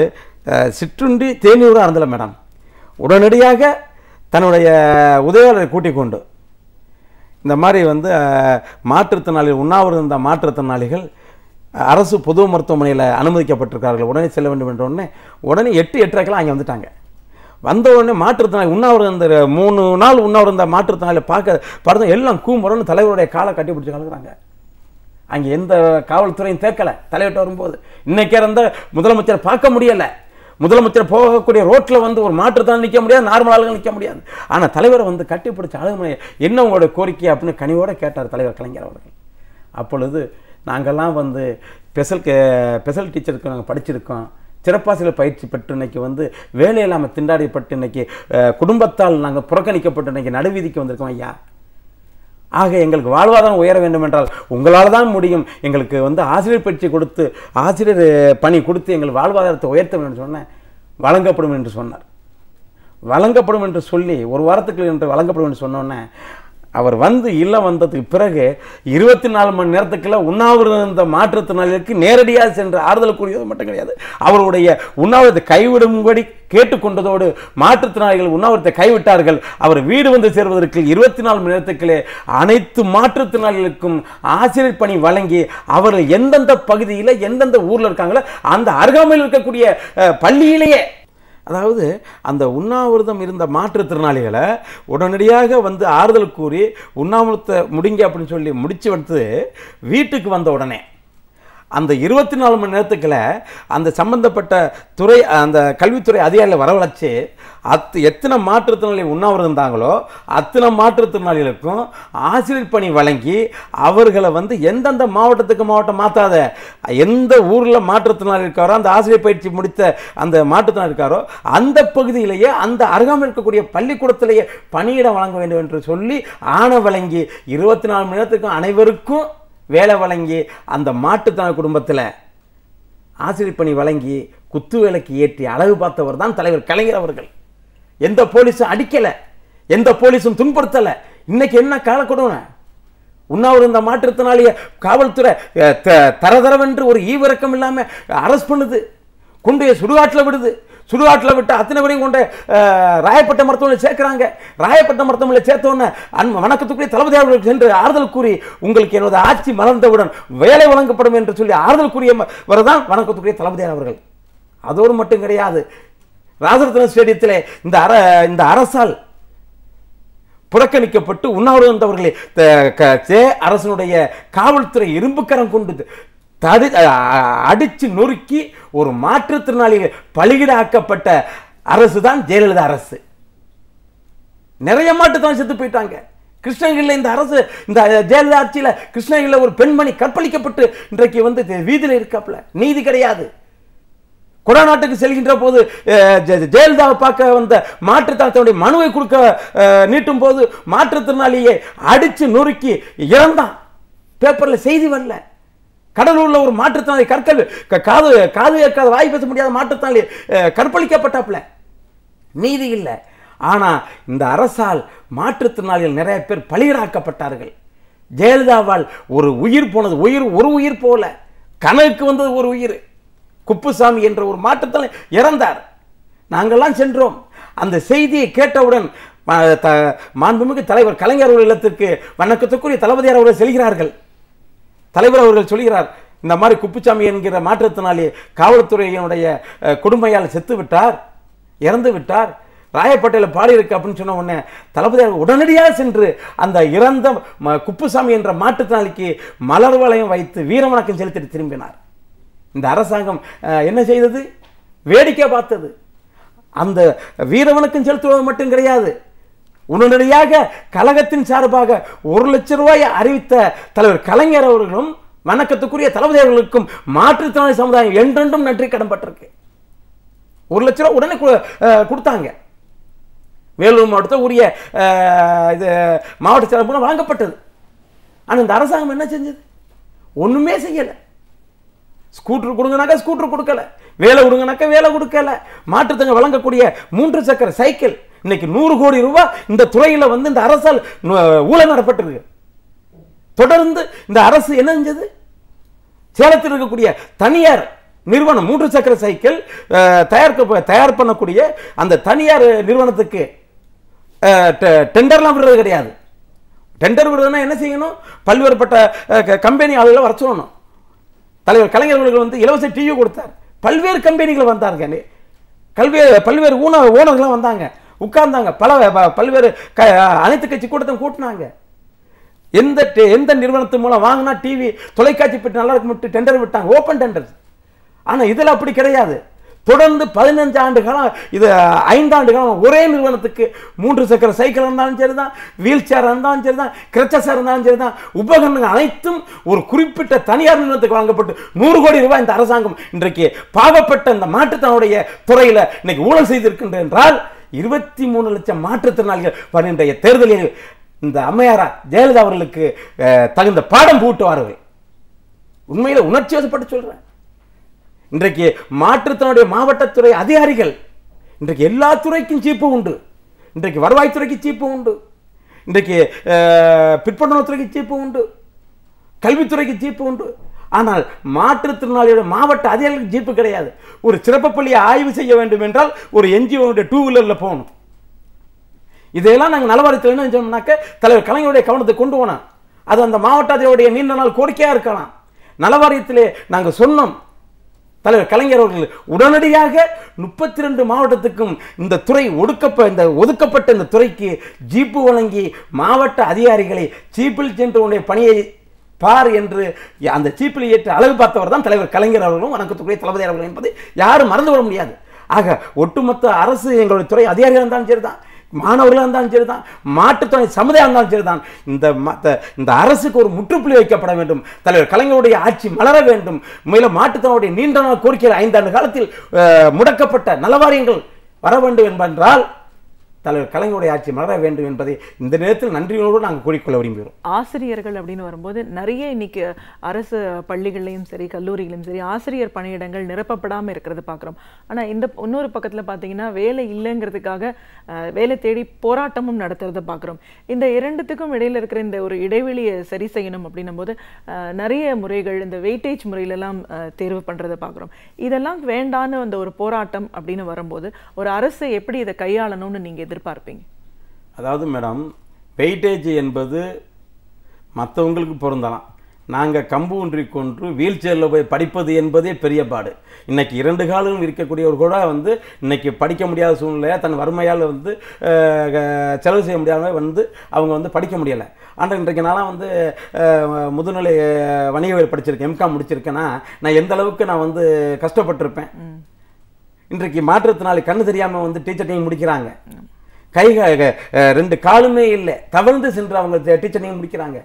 Speaker 5: சிற்றுண்டி தேனியூராக இருந்தல மேடம் உடனடியாக தன்னுடைய உதவியாளரை கூட்டிக் கொண்டு இந்த மாதிரி வந்து மாற்றுத்திறனாளிகள் உண்ணாவிரதம் இருந்த மாற்றுத்திறனாளிகள் அரசு பொது மருத்துவமனையில் அனுமதிக்கப்பட்டிருக்கார்கள் உடனே செல்ல வேண்டும் என்ற உடனே உடனே எட்டு எட்டரைக்கெல்லாம் அங்கே வந்துட்டாங்க வந்த உடனே மாற்றுத்திறனாளி உண்ணாவிரதம் இந்த மூணு நாள் உண்ணாவிரதம் மாற்றுத்திறனாளிகளை பார்க்க பார்த்தா எல்லாம் கூம்புறன்னு தலைவருடைய காலை கட்டி பிடிச்சி கலக்குறாங்க அங்கே எந்த காவல்துறையும் தேக்கலை தலையிட்டு வரும்போது இன்றைக்கே இருந்த முதலமைச்சர் பார்க்க முடியலை முதலமைச்சர் போகக்கூடிய ரோட்டில் வந்து ஒரு மாற்று தான் நிற்க முடியாது நார்மல் ஆளுங்க நிற்க முடியாது ஆனால் தலைவரை வந்து கட்டிப்பிடிச்ச அழுகுமலை என்ன உங்களோட கோரிக்கை அப்படின்னு கனிவோடு கேட்டார் தலைவர் கலைஞர் அவர்கள் அப்பொழுது நாங்கள்லாம் வந்து ஸ்பெஷல் ஸ்பெஷல் டீச்சருக்கு நாங்கள் படிச்சிருக்கோம் சிறப்பாசிரியர் பயிற்சி பெற்று இன்றைக்கி வந்து வேலை இல்லாமல் திண்டாடிப்பட்டு இன்றைக்கி குடும்பத்தால் நாங்கள் புறக்கணிக்கப்பட்டு இன்றைக்கி நடுவீதிக்கு வந்திருக்கோம் ஐயா ஆக எங்களுக்கு வாழ்வாதாரம் உயர வேண்டும் என்றால் உங்களால் தான் முடியும் எங்களுக்கு வந்து ஆசிரியர் பயிற்சி கொடுத்து ஆசிரியர் பணி கொடுத்து எங்கள் வாழ்வாதாரத்தை உயர்த்த வேண்டும் சொன்னேன் வழங்கப்படும் என்று சொன்னார் வழங்கப்படும் என்று சொல்லி ஒரு வாரத்துக்கு என்று வழங்கப்படும் என்று சொன்னோன்னே அவர் வந்து இல்லை வந்ததுக்கு பிறகு இருபத்தி நாலு மணி நேரத்துக்குள்ள உண்ணாவிரத மாற்றுத்திறனாளிகளுக்கு நேரடியாக சென்று ஆறுதல் கூறியது மட்டும் கிடையாது அவருடைய உண்ணாவிரத்தை கைவிடும்படி கேட்டுக்கொண்டதோடு மாற்றுத்திறனாளிகள் உண்ணாவிரத்தை கைவிட்டார்கள் அவர் வீடு வந்து சேர்வதற்கு இருபத்தி நாலு மணி நேரத்துக்குள்ளே அனைத்து மாற்றுத்திறனாளிகளுக்கும் ஆசிரியர் பணி வழங்கி அவர்கள் எந்தெந்த பகுதியில் எந்தெந்த ஊரில் இருக்காங்களோ அந்த அருகாமையில் இருக்கக்கூடிய பள்ளியிலேயே அதாவது அந்த உண்ணாவிரதம் இருந்த மாற்றுத்திறனாளிகளை உடனடியாக வந்து ஆறுதல் கூறி உண்ணாவிரத்தை முடிங்க அப்படின்னு சொல்லி முடித்து வந்து வீட்டுக்கு வந்த உடனே அந்த இருபத்தி நாலு மணி நேரத்துக்கில் அந்த சம்மந்தப்பட்ட துறை அந்த கல்வித்துறை அதிகாரியில் வரவழைச்சி அத்து எத்தனை மாற்றுத்திறனாளி உண்ணாவிரதம் இருந்தாங்களோ அத்தனை மாற்றுத்திறனாளிகளுக்கும் ஆசிரியர் பணி வழங்கி அவர்களை வந்து எந்தெந்த மாவட்டத்துக்கு மாவட்டம் மாற்றாத எந்த ஊரில் மாற்றுத்திறனாளி இருக்காரோ அந்த ஆசிரியர் பயிற்சி முடித்த அந்த மாற்றுத்திறனாளி இருக்காரோ அந்த பகுதியிலேயே அந்த அருகாமல் இருக்கக்கூடிய பள்ளிக்கூடத்திலேயே பணியிடம் வழங்க வேண்டும் என்று சொல்லி ஆணை வழங்கி இருபத்தி நாலு மணி நேரத்துக்கும் அனைவருக்கும் வேலை வழங்கி அந்த மாட்டுத்தன குடும்பத்தில் ஆசிரியர் பணி வழங்கி குத்து வேலைக்கு ஏற்றி அழகு பார்த்தவர் தான் தலைவர் கலைஞர் அவர்கள் எந்த போலீஸும் அடிக்கலை எந்த போலீஸும் துன்படுத்தலை இன்னைக்கு என்ன கால கொடுமை இந்த மாற்றுத்திறனாளிய காவல்துறை தரதரவென்று ஒரு ஈவிரக்கம் இல்லாமல் அரெஸ்ட் பண்ணுது குண்டையை சுடுகாட்டில் விடுது சுடுகாட்டில் விட்டு அத்தனை பேரையும் கொண்டு ராயப்பட்ட மருத்துவமனை சேர்க்குறாங்க ராயப்பட்ட மருத்துவமனை சேர்த்தோன்னு அன் வணக்கத்துக்குரிய தளபதி அவர்கள் சென்று ஆறுதல் கூறி உங்களுக்கு என்னோட ஆட்சி மலர்ந்தவுடன் வேலை வழங்கப்படும் என்று சொல்லி ஆறுதல் கூறிய வரதான் வணக்கத்துக்குரிய தளபதி அவர்கள் அதோடு மட்டும் கிடையாது ராஜரத்ன ஸ்டேடியத்தில் இந்த அர இந்த அரசால் புறக்கணிக்கப்பட்டு உண்ணாவிரதம் தவர்களே அரசனுடைய காவல்துறை இரும்புக்கரம் கொண்டு தடு அடித்து நொறுக்கி ஒரு மாற்றுத்திறனாளிகள் பலிகிடாக்கப்பட்ட அரசு தான் ஜெயலலிதா அரசு நிறைய மாட்டுத்தான் செத்து போயிட்டாங்க கிருஷ்ணகிரியில் இந்த அரசு இந்த ஜெயலலிதா ஆட்சியில் கிருஷ்ணகிரியில் ஒரு பெண்மணி கற்பழிக்கப்பட்டு இன்றைக்கு வந்து வீதியில் இருக்காப்புல நீதி கிடையாது நாட்டுக்கு செல்கின்ற போது ஜெயலலிதாவை பார்க்க வந்த மாற்றுத்தனத்தினுடைய மனுவை கொடுக்க நீட்டும் போது மாற்றுத்திறனாளியை அடித்து நொறுக்கி இறந்தான் பேப்பரில் செய்தி வரல கடலூர்ல ஒரு மாற்றுத்தாளி கற்கள் காது காது கேட்காத வாய் பேச முடியாத மாற்றுத்தாளி கற்பழிக்கப்பட்டாப்புல நீதி இல்லை ஆனால் இந்த அரசால் மாற்றுத்திறனாளிகள் நிறைய பேர் பலியராக்கப்பட்டார்கள் ஜெயலலிதாவால் ஒரு உயிர் போனது உயிர் ஒரு உயிர் போல கணக்கு வந்தது ஒரு உயிர் குப்புசாமி என்ற ஒரு மாற்றத்தில் இறந்தார் நாங்கள்லாம் சென்றோம் அந்த செய்தியை கேட்டவுடன் மாண்புமிகு தலைவர் கலைஞர் இல்லத்திற்கு வணக்கத்துக்குரிய தளபதியார் அவர்கள் செல்கிறார்கள் தலைவர் அவர்கள் சொல்கிறார் இந்த மாதிரி குப்புச்சாமி என்கிற மாற்றத்தினாலே காவல்துறையினுடைய கொடுமையால் செத்து விட்டார் இறந்து விட்டார் ராயப்பேட்டையில் பாடியிருக்கு அப்படின்னு சொன்ன உடனே தளபதியார் உடனடியாக சென்று அந்த இறந்த குப்புசாமி என்ற மாற்றுத்திறனாளிக்கு மலர் வளையம் வைத்து வீரவணக்கம் செலுத்திட்டு திரும்பினார் இந்த அரசாங்கம் என்ன செய்தது வேடிக்கை பார்த்தது அந்த வீரவணக்கம் செலுத்துவது மட்டும் கிடையாது உடனடியாக கழகத்தின் சார்பாக ஒரு லட்ச ரூபாயை அறிவித்த தலைவர் கலைஞர் அவர்களும் வணக்கத்துக்குரிய தளபதி மாற்றுத்திறனாளி சமுதாயம் என்றென்றும் நன்றி கடன்பட்டிருக்கு ஒரு லட்ச ரூபா உடனே கொடுத்தாங்க வேலூர் மாவட்டத்தில் உரிய இது மாவட்ட செயலர் மூலம் வழங்கப்பட்டது ஆனால் இந்த அரசாங்கம் என்ன செஞ்சது ஒன்றுமே செய்யலை ஸ்கூட்டர் கொடுங்கனாக்கா ஸ்கூட்டர் கொடுக்கல வேலை கொடுங்கனாக்கா வேலை கொடுக்கல மாற்றுத்தங்க வழங்கக்கூடிய மூன்று சக்கர சைக்கிள் இன்னைக்கு நூறு கோடி ரூபாய் இந்த துறையில் வந்து இந்த அரசால் ஊழல் நடப்பட்டிருக்கு தொடர்ந்து இந்த அரசு என்ன செஞ்சது சேலத்தில் இருக்கக்கூடிய தனியார் நிறுவனம் மூன்று சக்கர சைக்கிள் தயார் தயார் பண்ணக்கூடிய அந்த தனியார் நிறுவனத்துக்கு டெண்டர்லாம் விடுறது கிடையாது டெண்டர் விடுறதுனா என்ன செய்யணும் பல்வேறுபட்ட கம்பெனி ஆளுகளை வர சொல்லணும் தலைவர் கலைஞர்களுக்கு வந்து இலவச டிவி கொடுத்தார் பல்வேறு கம்பெனிகள் வந்தாங்க கல்வி பல்வேறு ஊன ஓனர்கள்லாம் வந்தாங்க உட்கார்ந்தாங்க பல பல்வேறு க அனைத்து கட்சி கூட்டத்தையும் கூட்டினாங்க எந்த எந்த நிறுவனத்து மூலம் வாங்கினா டிவி தொலைக்காட்சி பெற்று நல்லா இருக்கும் டெண்டர் விட்டாங்க ஓப்பன் டெண்டர் ஆனால் இதில் அப்படி கிடையாது தொடர்ந்து பதினஞ்சு ஆண்டு காலம் இது ஐந்தாண்டு காலம் ஒரே நிறுவனத்துக்கு மூன்று சக்கர சைக்கிள் இருந்தாலும் சரி தான் வீல் சேர் இருந்தாலும் சரி தான் கிரச்சஸாக இருந்தாலும் சரி தான் உபகரணங்கள் அனைத்தும் ஒரு குறிப்பிட்ட தனியார் நிறுவனத்துக்கு வழங்கப்பட்டு நூறு கோடி ரூபாய் இந்த அரசாங்கம் இன்றைக்கு பாவப்பட்ட இந்த மாற்றுத்தனுடைய துறையில் இன்னைக்கு ஊழல் செய்திருக்கின்ற என்றால் இருபத்தி மூணு லட்சம் மாற்றுத்திறனாளிகள் வருகின்ற தேர்தலில் இந்த அம்மையாரா ஜெயலலிதா அவர்களுக்கு தகுந்த பாடம் பூட்டுவார்கள் உண்மையில் உணர்ச்சி வசப்பட்டு சொல்கிறேன் இன்றைக்கு மாற்றுத்தினுடைய மாவட்டத்துறை அதிகாரிகள் இன்றைக்கு எல்லா துறைக்கும் சீப்பு உண்டு இன்றைக்கு வருவாய்த்துறைக்கு சீப்பு உண்டு இன்றைக்கு பிற்படுத்துறைக்கு சீப்பு உண்டு கல்வித்துறைக்கு சீப்பு உண்டு ஆனால் மாற்றுத்திறனாளியோட மாவட்ட அதிகாரிகளுக்கு ஜீப்பு கிடையாது ஒரு சிறப்பு பள்ளியை ஆய்வு செய்ய வேண்டும் என்றால் ஒரு என்ஜிஓனுடைய டூ வீலரில் போகணும் இதையெல்லாம் நாங்கள் நலவாரியத்தில் சொன்னோம்னாக்க தலைவர் கலைஞருடைய கவனத்தை கொண்டு போனோம் அது அந்த மாவட்ட அதிகாரியுடைய நீண்ட நாள் கோரிக்கையாக இருக்கலாம் நலவாரியத்திலே நாங்கள் சொன்னோம் தலைவர் கலைஞர் அவர்கள் உடனடியாக முப்பத்தி ரெண்டு மாவட்டத்துக்கும் இந்த துறை ஒடுக்கப்ப இந்த ஒதுக்கப்பட்ட இந்த துறைக்கு ஜீப்பு வழங்கி மாவட்ட அதிகாரிகளை ஜீப்பில் சென்று உடைய பணியை பார் என்று அந்த சீப்பில் ஏற்று அழகு பார்த்தவர் தான் தலைவர் கலைஞர் அவர்களும் வணக்கத்துக்குரிய தளபதி அவர்கள் என்பதை யாரும் மறந்து விட முடியாது ஆக ஒட்டுமொத்த அரசு எங்களுடைய துறை அதிகாரிகள் இருந்தாலும் சரி தான் மாணவர்களாக இருந்தாலும் சரி தான் மாட்டுத்துறை சமுதாயம் இருந்தாலும் சரி தான் இந்த இந்த அரசுக்கு ஒரு முற்றுப்புள்ளி வைக்கப்பட வேண்டும் தலைவர் கலைஞருடைய ஆட்சி மலர வேண்டும் மேலும் மாட்டுத்துறையுடைய நீண்ட நாள் கோரிக்கையில் ஐந்தாண்டு காலத்தில் முடக்கப்பட்ட நலவாரியங்கள் வர வேண்டும் என்பென்றால் தலைவர் கலைஞருடைய ஆட்சி மலர வேண்டும் என்பதை இந்த நேரத்தில் நன்றியோடு நாங்கள் கூறிக்கொள்ள விரும்புகிறோம்
Speaker 4: ஆசிரியர்கள் அப்படின்னு வரும்போது நிறைய இன்னைக்கு அரசு பள்ளிகள்லையும் சரி கல்லூரிகளையும் சரி ஆசிரியர் பணியிடங்கள் நிரப்பப்படாமல் இருக்கிறது பார்க்குறோம் ஆனால் இந்த இன்னொரு பக்கத்தில் பார்த்தீங்கன்னா வேலை இல்லைங்கிறதுக்காக வேலை தேடி போராட்டமும் நடத்துறத பார்க்குறோம் இந்த இரண்டுத்துக்கும் இடையில் இருக்கிற இந்த ஒரு இடைவெளியை சரி செய்யணும் அப்படின்னும் போது நிறைய முறைகள் இந்த வெயிட்டேஜ் முறையிலெல்லாம் தேர்வு பண்ணுறதை பார்க்குறோம் இதெல்லாம் வேண்டான்னு அந்த ஒரு போராட்டம் அப்படின்னு வரும்போது ஒரு அரசு எப்படி இதை கையாளணும்னு நீங்கள் எதிர்பார்ப்பீங்க
Speaker 5: அதாவது மேடம் வெயிட்டேஜ் என்பது மற்றவங்களுக்கு பொருந்தலாம் நாங்கள் கம்பு ஒன்றி கொன்று வீல் சேரில் போய் படிப்பது என்பதே பெரிய பாடு இன்றைக்கி இரண்டு காலம் இருக்கக்கூடியவர் கூட வந்து இன்றைக்கி படிக்க முடியாத சூழ்நிலையாக தன் வறுமையால் வந்து செலவு செய்ய முடியாமல் வந்து அவங்க வந்து படிக்க முடியலை ஆனால் இன்றைக்கு நாளாக வந்து முதுநிலை வணிகவியல் படிச்சிருக்கேன் எம்காம் முடிச்சிருக்கேன்னா நான் எந்த அளவுக்கு நான் வந்து கஷ்டப்பட்டிருப்பேன் இன்றைக்கு மாற்றுத்தினாலே கண்ணு தெரியாமல் வந்து டீச்சர் ட்ரைனிங் முடிக்கிறாங்க கை ரெண்டு காலுமே இல்லை தவழ்ந்து சென்று அவங்க டீச்சர் முடிக்கிறாங்க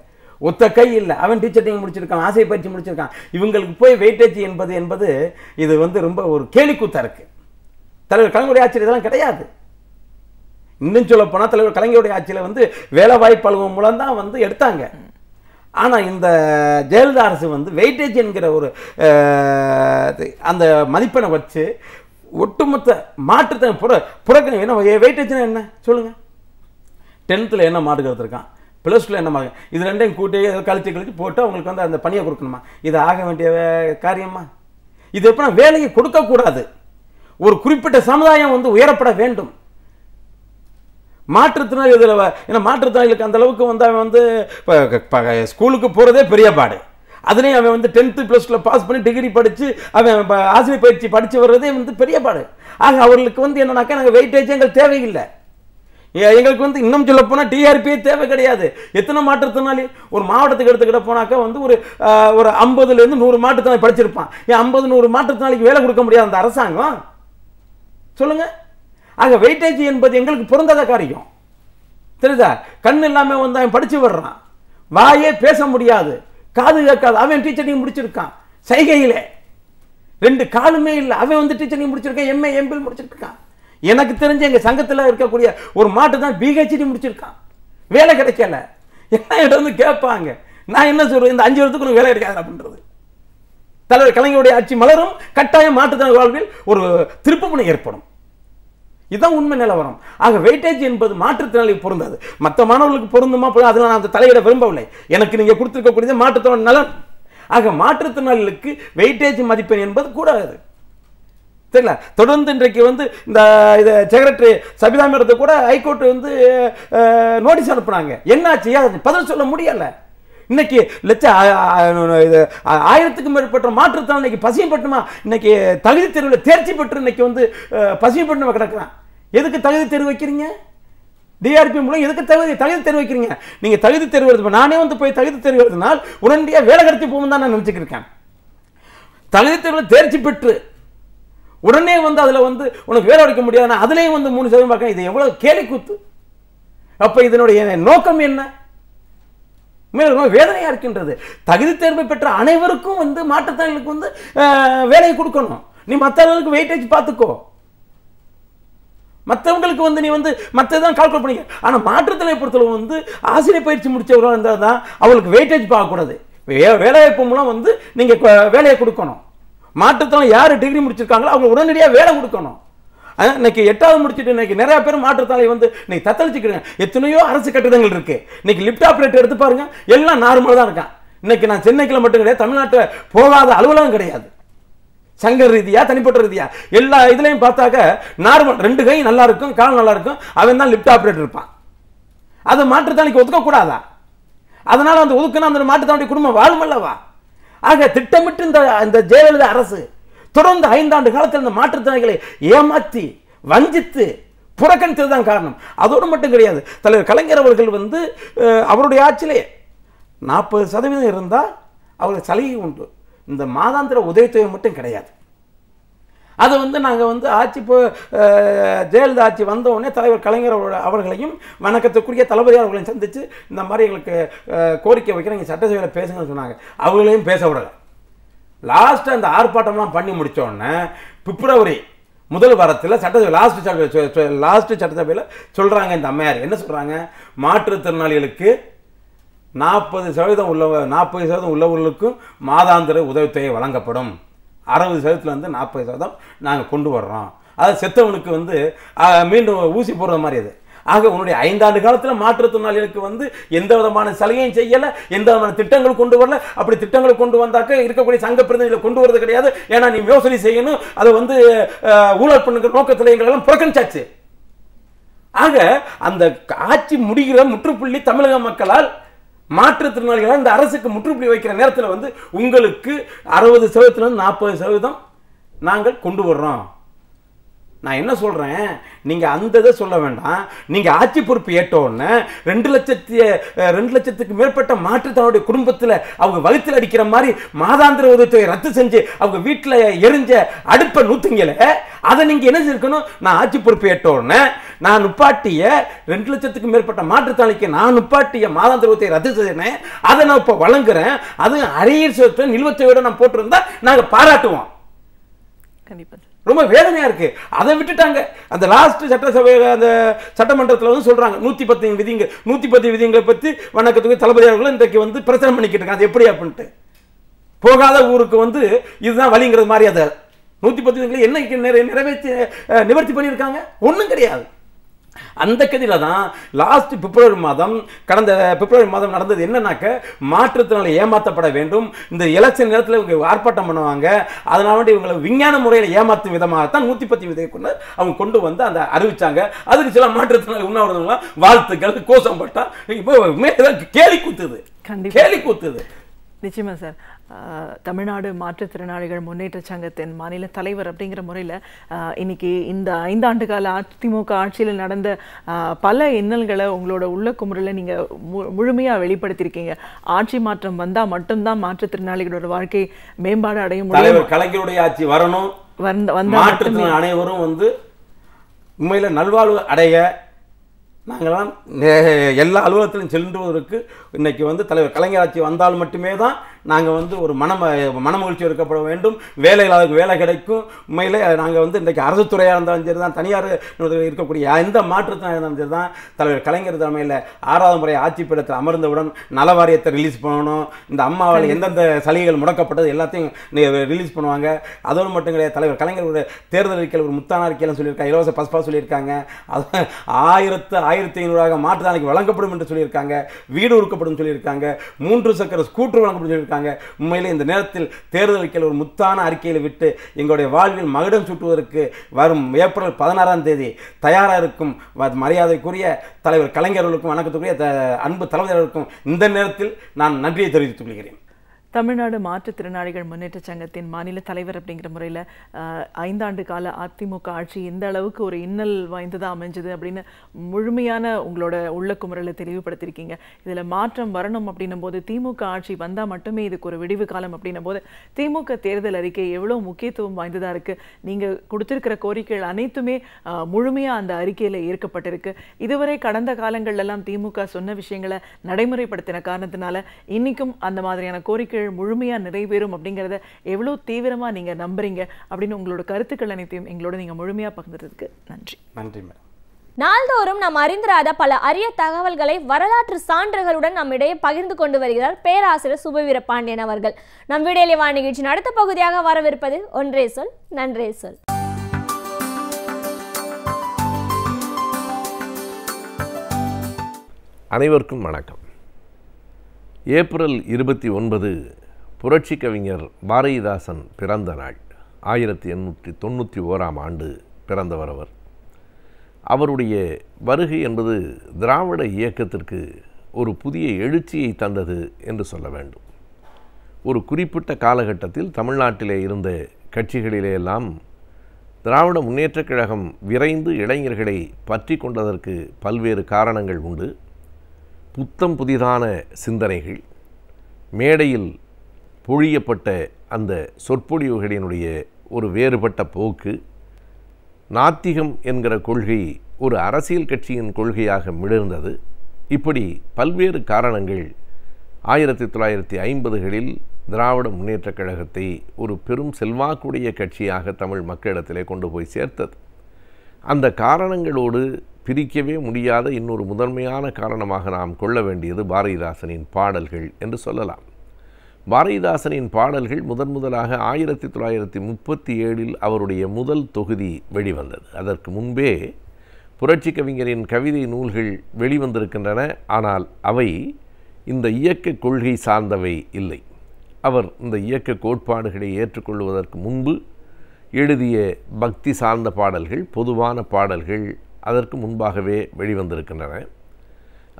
Speaker 5: ஒத்த கை இல்லை அவன் டீச்சர் முடிச்சிருக்கான் ஆசை பயிற்சி முடிச்சிருக்கான் இவங்களுக்கு போய் வெயிட்டேஜ் என்பது என்பது இது வந்து ரொம்ப ஒரு கேலிக்கூத்தா இருக்கு தலைவர் கலைஞருடைய ஆட்சியில் இதெல்லாம் கிடையாது இன்னும் சொல்ல போனால் தலைவர் கலைஞருடைய ஆட்சியில் வந்து வேலை வாய்ப்பு அலுவலகம் மூலம் தான் வந்து எடுத்தாங்க ஆனால் இந்த ஜெயலலிதா அரசு வந்து வெயிட்டேஜ் என்கிற ஒரு அந்த மதிப்பெண்ணை வச்சு ஒட்டுமொத்த மாற்றத்தை புற புறக்கணும் என்ன வெயிட்டேஜ் என்ன சொல்லுங்கள் டென்த்தில் என்ன மார்க் எடுத்திருக்கான் ப்ளஸ் டூவில் என்ன மார்க் இது ரெண்டையும் கூட்டி கழிச்சு கழிச்சு போட்டு அவங்களுக்கு வந்து அந்த பணியை கொடுக்கணுமா இது ஆக வேண்டிய காரியமா இது எப்படின்னா வேலையை கொடுக்கக்கூடாது ஒரு குறிப்பிட்ட சமுதாயம் வந்து உயரப்பட வேண்டும் மாற்றுத்திறனாளி இதில் ஏன்னா மாற்றுத்திறனாளிகளுக்கு அந்த அளவுக்கு வந்து அவன் வந்து இப்போ ஸ்கூலுக்கு போகிறதே பெரிய பாடு அதனே அவன் வந்து டென்த்து ப்ளஸ் டூவில் பாஸ் பண்ணி டிகிரி படித்து அவன் ஆசிரியர் பயிற்சி படித்து வர்றதே வந்து பெரிய பாடு ஆக அவர்களுக்கு வந்து என்னன்னாக்கா நாங்கள் வெயிட்டேஜ் எங்களுக்கு தேவையில்லை எங்களுக்கு வந்து இன்னும் சொல்ல போனால் டிஆர்பியே தேவை கிடையாது எத்தனை மாற்றுத்திறனாளி ஒரு மாவட்டத்துக்கு எடுத்துக்கிட்ட போனாக்கா வந்து ஒரு ஒரு ஐம்பதுலேருந்து நூறு மாற்றுத்திறனாளி படிச்சிருப்பான் ஏன் ஐம்பது நூறு மாற்றத்தினாலிக்கு வேலை கொடுக்க முடியாது அந்த அரசாங்கம் சொல்லுங்கள் ஆக வெயிட்டேஜ் என்பது எங்களுக்கு பொருந்தாத காரியம் தெரியுதா கண் இல்லாமல் வந்து அவன் படித்து வர்றான் வாயே பேச முடியாது காது கேட்காது அவன் டீச்சரையும் முடிச்சிருக்கான் சைகையிலே ரெண்டு காலுமே இல்லை அவன் வந்து டீச்சரையும் முடிச்சிருக்கான் எம்ஏ எம்பில் முடிச்சிருக்கான் எனக்கு தெரிஞ்ச எங்கள் சங்கத்தில் இருக்கக்கூடிய ஒரு மாட்டு தான் பிஹெச்டி முடிச்சிருக்கான் வேலை கிடைக்கல என்ன இடம் வந்து கேட்பாங்க நான் என்ன சொல்கிறேன் இந்த அஞ்சு வருஷத்துக்கு வேலை கிடைக்காது அப்படின்றது தலைவர் கலைஞருடைய ஆட்சி மலரும் கட்டாயம் மாட்டுத்தாய் வாழ்வில் ஒரு திருப்பமுனை ஏற்படும் இதுதான் உண்மை நிலவரம் ஆக வெயிட்டேஜ் என்பது மாற்றுத்திறனாளி பொருந்தாது மற்ற மாணவர்களுக்கு பொருந்துமா அதில் நான் அந்த தலையிட விரும்பவில்லை எனக்கு நீங்கள் கொடுத்துருக்கக்கூடியது மாற்றுத்திறன் நலன் ஆக மாற்றுத்திறனாளிகளுக்கு வெயிட்டேஜ் மதிப்பெண் என்பது கூடாது சரிங்களா தொடர்ந்து இன்றைக்கு வந்து இந்த இது செக்ரட்டரி சபிதா மேடத்தை கூட ஹைகோர்ட் வந்து நோட்டீஸ் அனுப்புனாங்க என்னாச்சு பதில் சொல்ல முடியலை இன்னைக்கு லட்ச இது ஆயிரத்துக்கும் மேற்பட்ட மாற்றத்தால் இன்னைக்கு பட்டுமா இன்னைக்கு தகுதி தெருவில் தேர்ச்சி பெற்று இன்னைக்கு வந்து பட்டுமா கிடக்கிறான் எதுக்கு தகுதி தேர்வு வைக்கிறீங்க டிஆர்பி மூலம் எதுக்கு தகுதி தகுதி தேர்வு வைக்கிறீங்க நீங்கள் தகுதி தேர்வு எழுது நானே வந்து போய் தகுதி தேர்வு உடனடியாக வேலை கடத்தி போகும் தான் நான் நினச்சிக்கிருக்கேன் தகுதி தேர்வில் தேர்ச்சி பெற்று உடனே வந்து அதில் வந்து உனக்கு வேலை அடைக்க முடியாதுன்னா அதுலேயும் வந்து மூணு சதவீதம் பார்க்க இது எவ்வளோ கேலி கூத்து அப்போ இதனுடைய நோக்கம் என்ன மேலும் வேதனையாக இருக்கின்றது தகுதி தேர்வு பெற்ற அனைவருக்கும் வந்து மாற்றுத்திறனாளிகளுக்கு வந்து வேலையை கொடுக்கணும் நீ மற்றவர்களுக்கு வெயிட்டேஜ் பார்த்துக்கோ மற்றவங்களுக்கு வந்து நீ வந்து மற்றதான் கால்குலேட் பண்ணிக்க ஆனால் மாற்றுத்திறனை பொறுத்தளவு வந்து ஆசிரியர் பயிற்சி முடித்தவர்களாக இருந்தால் தான் அவங்களுக்கு வெயிட்டேஜ் பார்க்கக்கூடாது வே வேலைவாய்ப்பு மூலம் வந்து நீங்கள் வேலையை கொடுக்கணும் மாற்றுத்திறனை யார் டிகிரி முடிச்சிருக்காங்களோ அவங்க உடனடியாக வேலை கொடுக்கணும் இன்னைக்கு எட்டாவது முடிச்சுட்டு இன்னைக்கு நிறைய பேர் மாற்றுத்தாலை வந்து இன்னைக்கு தத்தளிச்சுக்கிறேன் எத்தனையோ அரசு கட்டிடங்கள் இருக்கு இன்னைக்கு லிப்ட் ஆப்ரேட்டர் எடுத்து பாருங்க எல்லாம் நார்மலாக தான் இருக்கான் இன்னைக்கு நான் சென்னைக்கில் மட்டும் கிடையாது தமிழ்நாட்டில் போகாத அலுவலகம் கிடையாது சங்க ரீதியா தனிப்பட்ட ரீதியா எல்லா இதுலையும் பார்த்தாக்க நார்மல் ரெண்டு கை நல்லா இருக்கும் கால் நல்லா இருக்கும் அவன் தான் லிப்ட் ஆப்ரேட்டர் இருப்பான் அதை ஒதுக்க ஒதுக்கக்கூடாதா அதனால அந்த ஒதுக்குன்னா அந்த மாற்றுத்தானுடைய குடும்பம் வாழும் அல்லவா ஆக திட்டமிட்டு இந்த இந்த ஜெயலலிதா அரசு தொடர்ந்து ஐந்தாண்டு காலத்தில் இந்த மாற்றுத்திறனைகளை ஏமாற்றி வஞ்சித்து புறக்கணித்தது தான் காரணம் அதோடு மட்டும் கிடையாது தலைவர் கலைஞர் அவர்கள் வந்து அவருடைய ஆட்சியிலே நாற்பது சதவீதம் இருந்தால் அவர்கள் சலுகை உண்டு இந்த மாதாந்திர உதவித்தொகை மட்டும் கிடையாது அதை வந்து நாங்கள் வந்து ஆட்சி இப்போ ஜெயலலிதா ஆட்சி வந்தவுடனே தலைவர் கலைஞர் அவர்களையும் வணக்கத்துக்குரிய தளபதி அவர்களையும் சந்தித்து இந்த மாதிரி எங்களுக்கு கோரிக்கை வைக்கிறேன் சட்டசபையில் பேசுங்கன்னு சொன்னாங்க அவர்களையும் பேச விடலை லாஸ்ட் அந்த ஆர்ப்பாட்டம்லாம் பண்ணி முடித்தோடனே பிப்ரவரி முதல் வாரத்தில் சட்டசபை லாஸ்ட் சட்டசபை லாஸ்ட் சட்டசபையில் சொல்கிறாங்க இந்த அம்மையார் என்ன சொல்கிறாங்க மாற்றுத்திறனாளிகளுக்கு நாற்பது சதவீதம் உள்ள நாற்பது சதவீதம் உள்ளவர்களுக்கும் மாதாந்திர உதவித்தொகை வழங்கப்படும் அறுபது சதவீதத்தில் வந்து நாற்பது சதவீதம் நாங்கள் கொண்டு வர்றோம் அது செத்தவனுக்கு வந்து மீண்டும் ஊசி போடுற மாதிரி அது ஆக உன்னுடைய ஐந்தாண்டு காலத்தில் மாற்றுத்திறனாளிகளுக்கு வந்து எந்த விதமான சலுகையும் செய்யலை எந்த விதமான திட்டங்கள் கொண்டு வரல அப்படி திட்டங்கள் கொண்டு வந்தாக்க இருக்கக்கூடிய சங்க பிரதிநிதிகளை கொண்டு வரது கிடையாது ஏன்னா நீ யோசனை செய்யணும் அதை வந்து ஊழல் பண்ணுங்கிற நோக்கத்தில் எங்களெல்லாம் புறக்கணிச்சாச்சு ஆக அந்த ஆட்சி முடிகிற முற்றுப்புள்ளி தமிழக மக்களால் மாற்றுத்திறனாளிகளால் இந்த அரசுக்கு முற்றுப்புள்ளி வைக்கிற நேரத்தில் வந்து உங்களுக்கு அறுபது சதவீதத்திலிருந்து நாற்பது சதவீதம் நாங்கள் கொண்டு வர்றோம் நான் என்ன சொல்கிறேன் நீங்கள் அந்த இதை சொல்ல வேண்டாம் நீங்கள் ஆட்சி பொறுப்பு ஏற்றோன்னு ரெண்டு லட்சத்தி ரெண்டு லட்சத்துக்கு மேற்பட்ட மாற்றுத்தனுடைய குடும்பத்தில் அவங்க வகுத்தில் அடிக்கிற மாதிரி மாதாந்திர உதவித்தொகை ரத்து செஞ்சு அவங்க வீட்டில் எரிஞ்ச அடுப்பை நூற்றுங்கள அதை நீங்கள் என்ன செஞ்சுருக்கணும் நான் ஆட்சி பொறுப்பு ஏற்றோன்னு நான் நுப்பாட்டிய ரெண்டு லட்சத்துக்கு மேற்பட்ட மாற்றுத்தாளிக்கு நான் நுப்பாட்டிய மாதாந்திர உதவியை ரத்து செய்யணும் அதை நான் இப்போ வழங்குறேன் அதுவும் அரியர் சொத்து நிலுவத்தையோடு நான் போட்டிருந்தா நாங்கள் பாராட்டுவோம் கண்டிப்பாக ரொம்ப வேதனையாக இருக்குது அதை விட்டுட்டாங்க அந்த லாஸ்ட் சட்டசபை அந்த சட்டமன்றத்தில் வந்து சொல்கிறாங்க நூற்றி பத்து விதிங்க நூற்றி பத்து விதிங்களை பற்றி வணக்கத்துக்கு தளபதி அவர்களும் இன்றைக்கு வந்து பிரச்சனை பண்ணிக்கிட்டு இருக்காங்க அது எப்படி அப்படின்ட்டு போகாத ஊருக்கு வந்து இதுதான் வழிங்கிறது மாதிரி அதை நூற்றி பத்து விதிங்களை என்ன நிறைவேற்றி நிவர்த்தி பண்ணியிருக்காங்க ஒன்றும் கிடையாது அந்த கதியில் தான் லாஸ்ட் பிப்ரவரி மாதம் கடந்த பிப்ரவரி மாதம் நடந்தது என்னன்னாக்க மாற்றத்தினால் ஏமாற்றப்பட வேண்டும் இந்த எலெக்ஷன் நேரத்தில் இவங்க ஆர்ப்பாட்டம் பண்ணுவாங்க அதனால வேண்டி இவங்களை விஞ்ஞான முறையில் ஏமாற்றும் தான் நூற்றி பத்து விதை கொண்டு அவங்க கொண்டு வந்து அந்த அறிவிச்சாங்க அதுக்கு சில மாற்றத்தினால் உண்ணாவிரதம்லாம் வாழ்த்துக்கள் கோஷம் பட்டா இப்போ கேலி கூத்துது
Speaker 4: கேலி கூத்துது நிச்சயமா சார் தமிழ்நாடு மாற்றுத்திறனாளிகள் முன்னேற்ற சங்கத்தின் மாநில தலைவர் அப்படிங்கிற முறையில் இன்னைக்கு இந்த ஐந்தாண்டு கால அதிமுக ஆட்சியில் நடந்த பல இன்னல்களை உங்களோட உள்ள குமுறையில் நீங்கள் முழுமையாக வெளிப்படுத்தியிருக்கீங்க ஆட்சி மாற்றம் வந்தால் மட்டும்தான் மாற்றுத்திறனாளிகளோட வாழ்க்கை மேம்பாடு அடைய முடியும்
Speaker 5: கலைஞருடைய ஆட்சி
Speaker 4: வரணும் வந்த அனைவரும்
Speaker 5: வந்து உண்மையில் நல்வாழ்வு அடைய நாங்கள்லாம் எல்லா அலுவலகத்திலும் செல்வதற்கு இன்னைக்கு வந்து தலைவர் கலைஞர் ஆட்சி வந்தால் மட்டுமே தான் நாங்கள் வந்து ஒரு மன மனமகிழ்ச்சி இருக்கப்பட வேண்டும் வேலை அதுக்கு வேலை கிடைக்கும் உண்மையில் நாங்கள் வந்து இன்றைக்கு அரசு துறையாக இருந்தாலும் சரி தான் தனியார் இருக்கக்கூடிய எந்த மாற்றத்தினாக இருந்தாலும் சரி தான் தலைவர் கலைஞர் தலைமையில் ஆறாவது முறை ஆட்சி பீடத்தில் அமர்ந்தவுடன் நல வாரியத்தை ரிலீஸ் பண்ணணும் இந்த அம்மாவால் எந்தெந்த சலுகைகள் முடக்கப்பட்டது எல்லாத்தையும் ரிலீஸ் பண்ணுவாங்க அதோடு மட்டும் கிடையாது தலைவர் கலைஞருடைய தேர்தல் அறிக்கையில் ஒரு முத்தான அறிக்கையில் சொல்லியிருக்காங்க இலவச பஸ்பா சொல்லியிருக்காங்க அது ஆயிரத்து ஆயிரத்தி ஐநூறாக மாற்றுத்தானுக்கு வழங்கப்படும் என்று சொல்லியிருக்காங்க வீடு உருக்கப்படும் சொல்லியிருக்காங்க மூன்று சக்கர ஸ்கூட்டர் வழங்கப்படும் சொல்லியிருக்காங்க இருக்காங்க உண்மையிலே இந்த நேரத்தில் தேர்தல் அறிக்கையில் ஒரு முத்தான அறிக்கையில் விட்டு எங்களுடைய வாழ்வில் மகுடம் சுட்டுவதற்கு வரும் ஏப்ரல் பதினாறாம் தேதி தயாராக இருக்கும் மரியாதைக்குரிய தலைவர் கலைஞர்களுக்கும் வணக்கத்துக்குரிய அன்பு தலைவர்களுக்கும் இந்த நேரத்தில் நான் நன்றியை தெரிவித்துக் கொள்கிறேன்
Speaker 4: தமிழ்நாடு மாற்றுத்திறனாளிகள் முன்னேற்ற சங்கத்தின் மாநில தலைவர் அப்படிங்கிற முறையில் ஐந்தாண்டு கால அதிமுக ஆட்சி இந்த அளவுக்கு ஒரு இன்னல் வாய்ந்ததாக அமைஞ்சது அப்படின்னு முழுமையான உங்களோட உள்ள குமுறையில் தெளிவுபடுத்தியிருக்கீங்க இதில் மாற்றம் வரணும் அப்படின்னும் போது திமுக ஆட்சி வந்தால் மட்டுமே இதுக்கு ஒரு விடிவு காலம் அப்படின்னும் போது திமுக தேர்தல் அறிக்கை எவ்வளோ முக்கியத்துவம் வாய்ந்ததாக இருக்குது நீங்கள் கொடுத்துருக்கிற கோரிக்கைகள் அனைத்துமே முழுமையாக அந்த அறிக்கையில் ஏற்கப்பட்டிருக்கு இதுவரை கடந்த காலங்களெல்லாம் திமுக சொன்ன விஷயங்களை நடைமுறைப்படுத்தின காரணத்தினால இன்றைக்கும் அந்த மாதிரியான கோரிக்கைகள் திட்டங்கள் முழுமையாக நிறைவேறும் அப்படிங்கிறத எவ்வளோ தீவிரமாக நீங்கள் நம்புறீங்க அப்படின்னு உங்களோட கருத்துக்கள் அனைத்தையும் எங்களோட நீங்கள் முழுமையாக பகிர்ந்ததுக்கு நன்றி நன்றி மேடம்
Speaker 1: நாள்தோறும் நாம் அறிந்திராத பல அரிய தகவல்களை வரலாற்று சான்றுகளுடன் நம்மிடையே பகிர்ந்து கொண்டு வருகிறார் பேராசிரியர் சுபவீர பாண்டியன் அவர்கள் நம் விடலிவா நிகழ்ச்சி அடுத்த பகுதியாக வரவிருப்பது ஒன்றே சொல் நன்றே சொல்
Speaker 6: அனைவருக்கும் வணக்கம் ஏப்ரல் இருபத்தி ஒன்பது புரட்சி கவிஞர் பாரதிதாசன் பிறந்த நாள் ஆயிரத்தி எண்ணூற்றி தொண்ணூற்றி ஓராம் ஆண்டு பிறந்தவர் அவர் அவருடைய வருகை என்பது திராவிட இயக்கத்திற்கு ஒரு புதிய எழுச்சியை தந்தது என்று சொல்ல வேண்டும் ஒரு குறிப்பிட்ட காலகட்டத்தில் தமிழ்நாட்டிலே இருந்த கட்சிகளிலேயெல்லாம் திராவிட முன்னேற்றக் கழகம் விரைந்து இளைஞர்களை பற்றி கொண்டதற்கு பல்வேறு காரணங்கள் உண்டு புத்தம் புதிதான சிந்தனைகள் மேடையில் பொழியப்பட்ட அந்த சொற்பொழிவுகளினுடைய ஒரு வேறுபட்ட போக்கு நாத்திகம் என்கிற கொள்கை ஒரு அரசியல் கட்சியின் கொள்கையாக மிளர்ந்தது இப்படி பல்வேறு காரணங்கள் ஆயிரத்தி தொள்ளாயிரத்தி ஐம்பதுகளில் திராவிட முன்னேற்றக் கழகத்தை ஒரு பெரும் செல்வாக்குடைய கட்சியாக தமிழ் மக்களிடத்திலே கொண்டு போய் சேர்த்தது அந்த காரணங்களோடு பிரிக்கவே முடியாத இன்னொரு முதன்மையான காரணமாக நாம் கொள்ள வேண்டியது பாரதிதாசனின் பாடல்கள் என்று சொல்லலாம் பாரதிதாசனின் பாடல்கள் முதன் முதலாக ஆயிரத்தி தொள்ளாயிரத்தி முப்பத்தி ஏழில் அவருடைய முதல் தொகுதி வெளிவந்தது அதற்கு முன்பே புரட்சி கவிஞரின் கவிதை நூல்கள் வெளிவந்திருக்கின்றன ஆனால் அவை இந்த இயக்க கொள்கை சார்ந்தவை இல்லை அவர் இந்த இயக்க கோட்பாடுகளை ஏற்றுக்கொள்வதற்கு முன்பு எழுதிய பக்தி சார்ந்த பாடல்கள் பொதுவான பாடல்கள் அதற்கு முன்பாகவே வெளிவந்திருக்கின்றன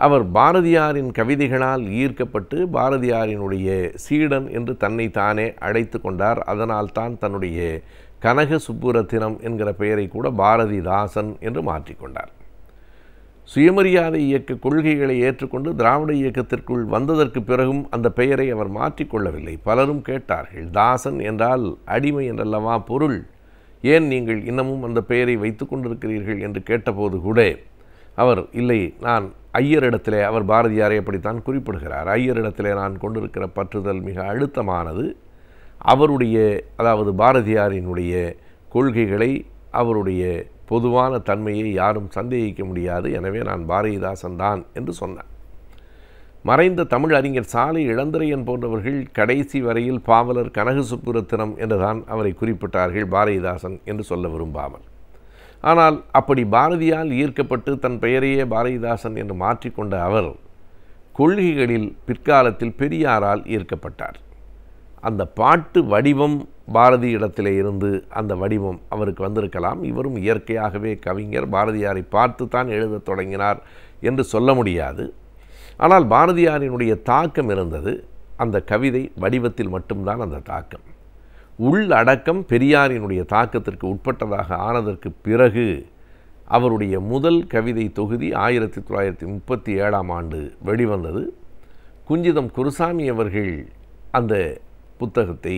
Speaker 6: அவர் பாரதியாரின் கவிதைகளால் ஈர்க்கப்பட்டு பாரதியாரினுடைய சீடன் என்று தன்னை தானே அழைத்து கொண்டார் அதனால் தான் தன்னுடைய கனக சுப்புரத்தினம் என்கிற பெயரை கூட பாரதிதாசன் என்று மாற்றிக்கொண்டார் சுயமரியாதை இயக்க கொள்கைகளை ஏற்றுக்கொண்டு திராவிட இயக்கத்திற்குள் வந்ததற்கு பிறகும் அந்த பெயரை அவர் மாற்றிக்கொள்ளவில்லை பலரும் கேட்டார்கள் தாசன் என்றால் அடிமை என்றல்லவா பொருள் ஏன் நீங்கள் இன்னமும் அந்த பெயரை வைத்து கொண்டிருக்கிறீர்கள் என்று கேட்டபோது கூட அவர் இல்லை நான் ஐயரிடத்திலே அவர் பாரதியாரை அப்படித்தான் குறிப்பிடுகிறார் ஐயரிடத்திலே நான் கொண்டிருக்கிற பற்றுதல் மிக அழுத்தமானது அவருடைய அதாவது பாரதியாரினுடைய கொள்கைகளை அவருடைய பொதுவான தன்மையை யாரும் சந்தேகிக்க முடியாது எனவே நான் பாரதிதாசன் தான் என்று சொன்னேன் மறைந்த தமிழ் அறிஞர் சாலை இளந்திரையன் போன்றவர்கள் கடைசி வரையில் பாவலர் கனக சுப்புரத்தினம் என்றுதான் அவரை குறிப்பிட்டார்கள் பாரதிதாசன் என்று சொல்ல விரும்பாமல் ஆனால் அப்படி பாரதியால் ஈர்க்கப்பட்டு தன் பெயரையே பாரதிதாசன் என்று மாற்றிக்கொண்ட அவர் கொள்கைகளில் பிற்காலத்தில் பெரியாரால் ஈர்க்கப்பட்டார் அந்த பாட்டு வடிவம் பாரதி இடத்திலே இருந்து அந்த வடிவம் அவருக்கு வந்திருக்கலாம் இவரும் இயற்கையாகவே கவிஞர் பாரதியாரை பார்த்து தான் எழுதத் தொடங்கினார் என்று சொல்ல முடியாது ஆனால் பாரதியாரினுடைய தாக்கம் இருந்தது அந்த கவிதை வடிவத்தில் மட்டும்தான் அந்த தாக்கம் உள்ளடக்கம் பெரியாரினுடைய தாக்கத்திற்கு உட்பட்டதாக ஆனதற்கு பிறகு அவருடைய முதல் கவிதை தொகுதி ஆயிரத்தி தொள்ளாயிரத்தி முப்பத்தி ஏழாம் ஆண்டு வெளிவந்தது குஞ்சிதம் குருசாமி அவர்கள் அந்த புத்தகத்தை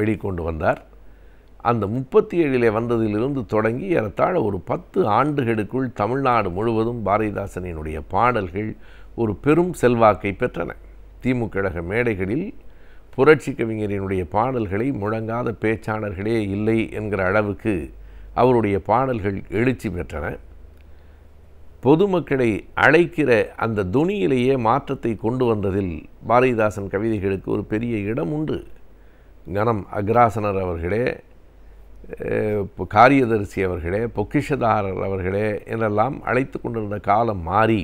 Speaker 6: வெளிக்கொண்டு வந்தார் அந்த முப்பத்தி ஏழிலே வந்ததிலிருந்து தொடங்கி ஏறத்தாழ ஒரு பத்து ஆண்டுகளுக்குள் தமிழ்நாடு முழுவதும் பாரதிதாசனினுடைய பாடல்கள் ஒரு பெரும் செல்வாக்கை பெற்றன திமுக கழக மேடைகளில் புரட்சி கவிஞரினுடைய பாடல்களை முழங்காத பேச்சாளர்களே இல்லை என்கிற அளவுக்கு அவருடைய பாடல்கள் எழுச்சி பெற்றன பொதுமக்களை அழைக்கிற அந்த துணியிலேயே மாற்றத்தை கொண்டு வந்ததில் பாரதிதாசன் கவிதைகளுக்கு ஒரு பெரிய இடம் உண்டு கணம் அக்ராசனர் அவர்களே காரியதரிசி அவர்களே பொக்கிஷதாரர் அவர்களே என்றெல்லாம் அழைத்து கொண்டிருந்த காலம் மாறி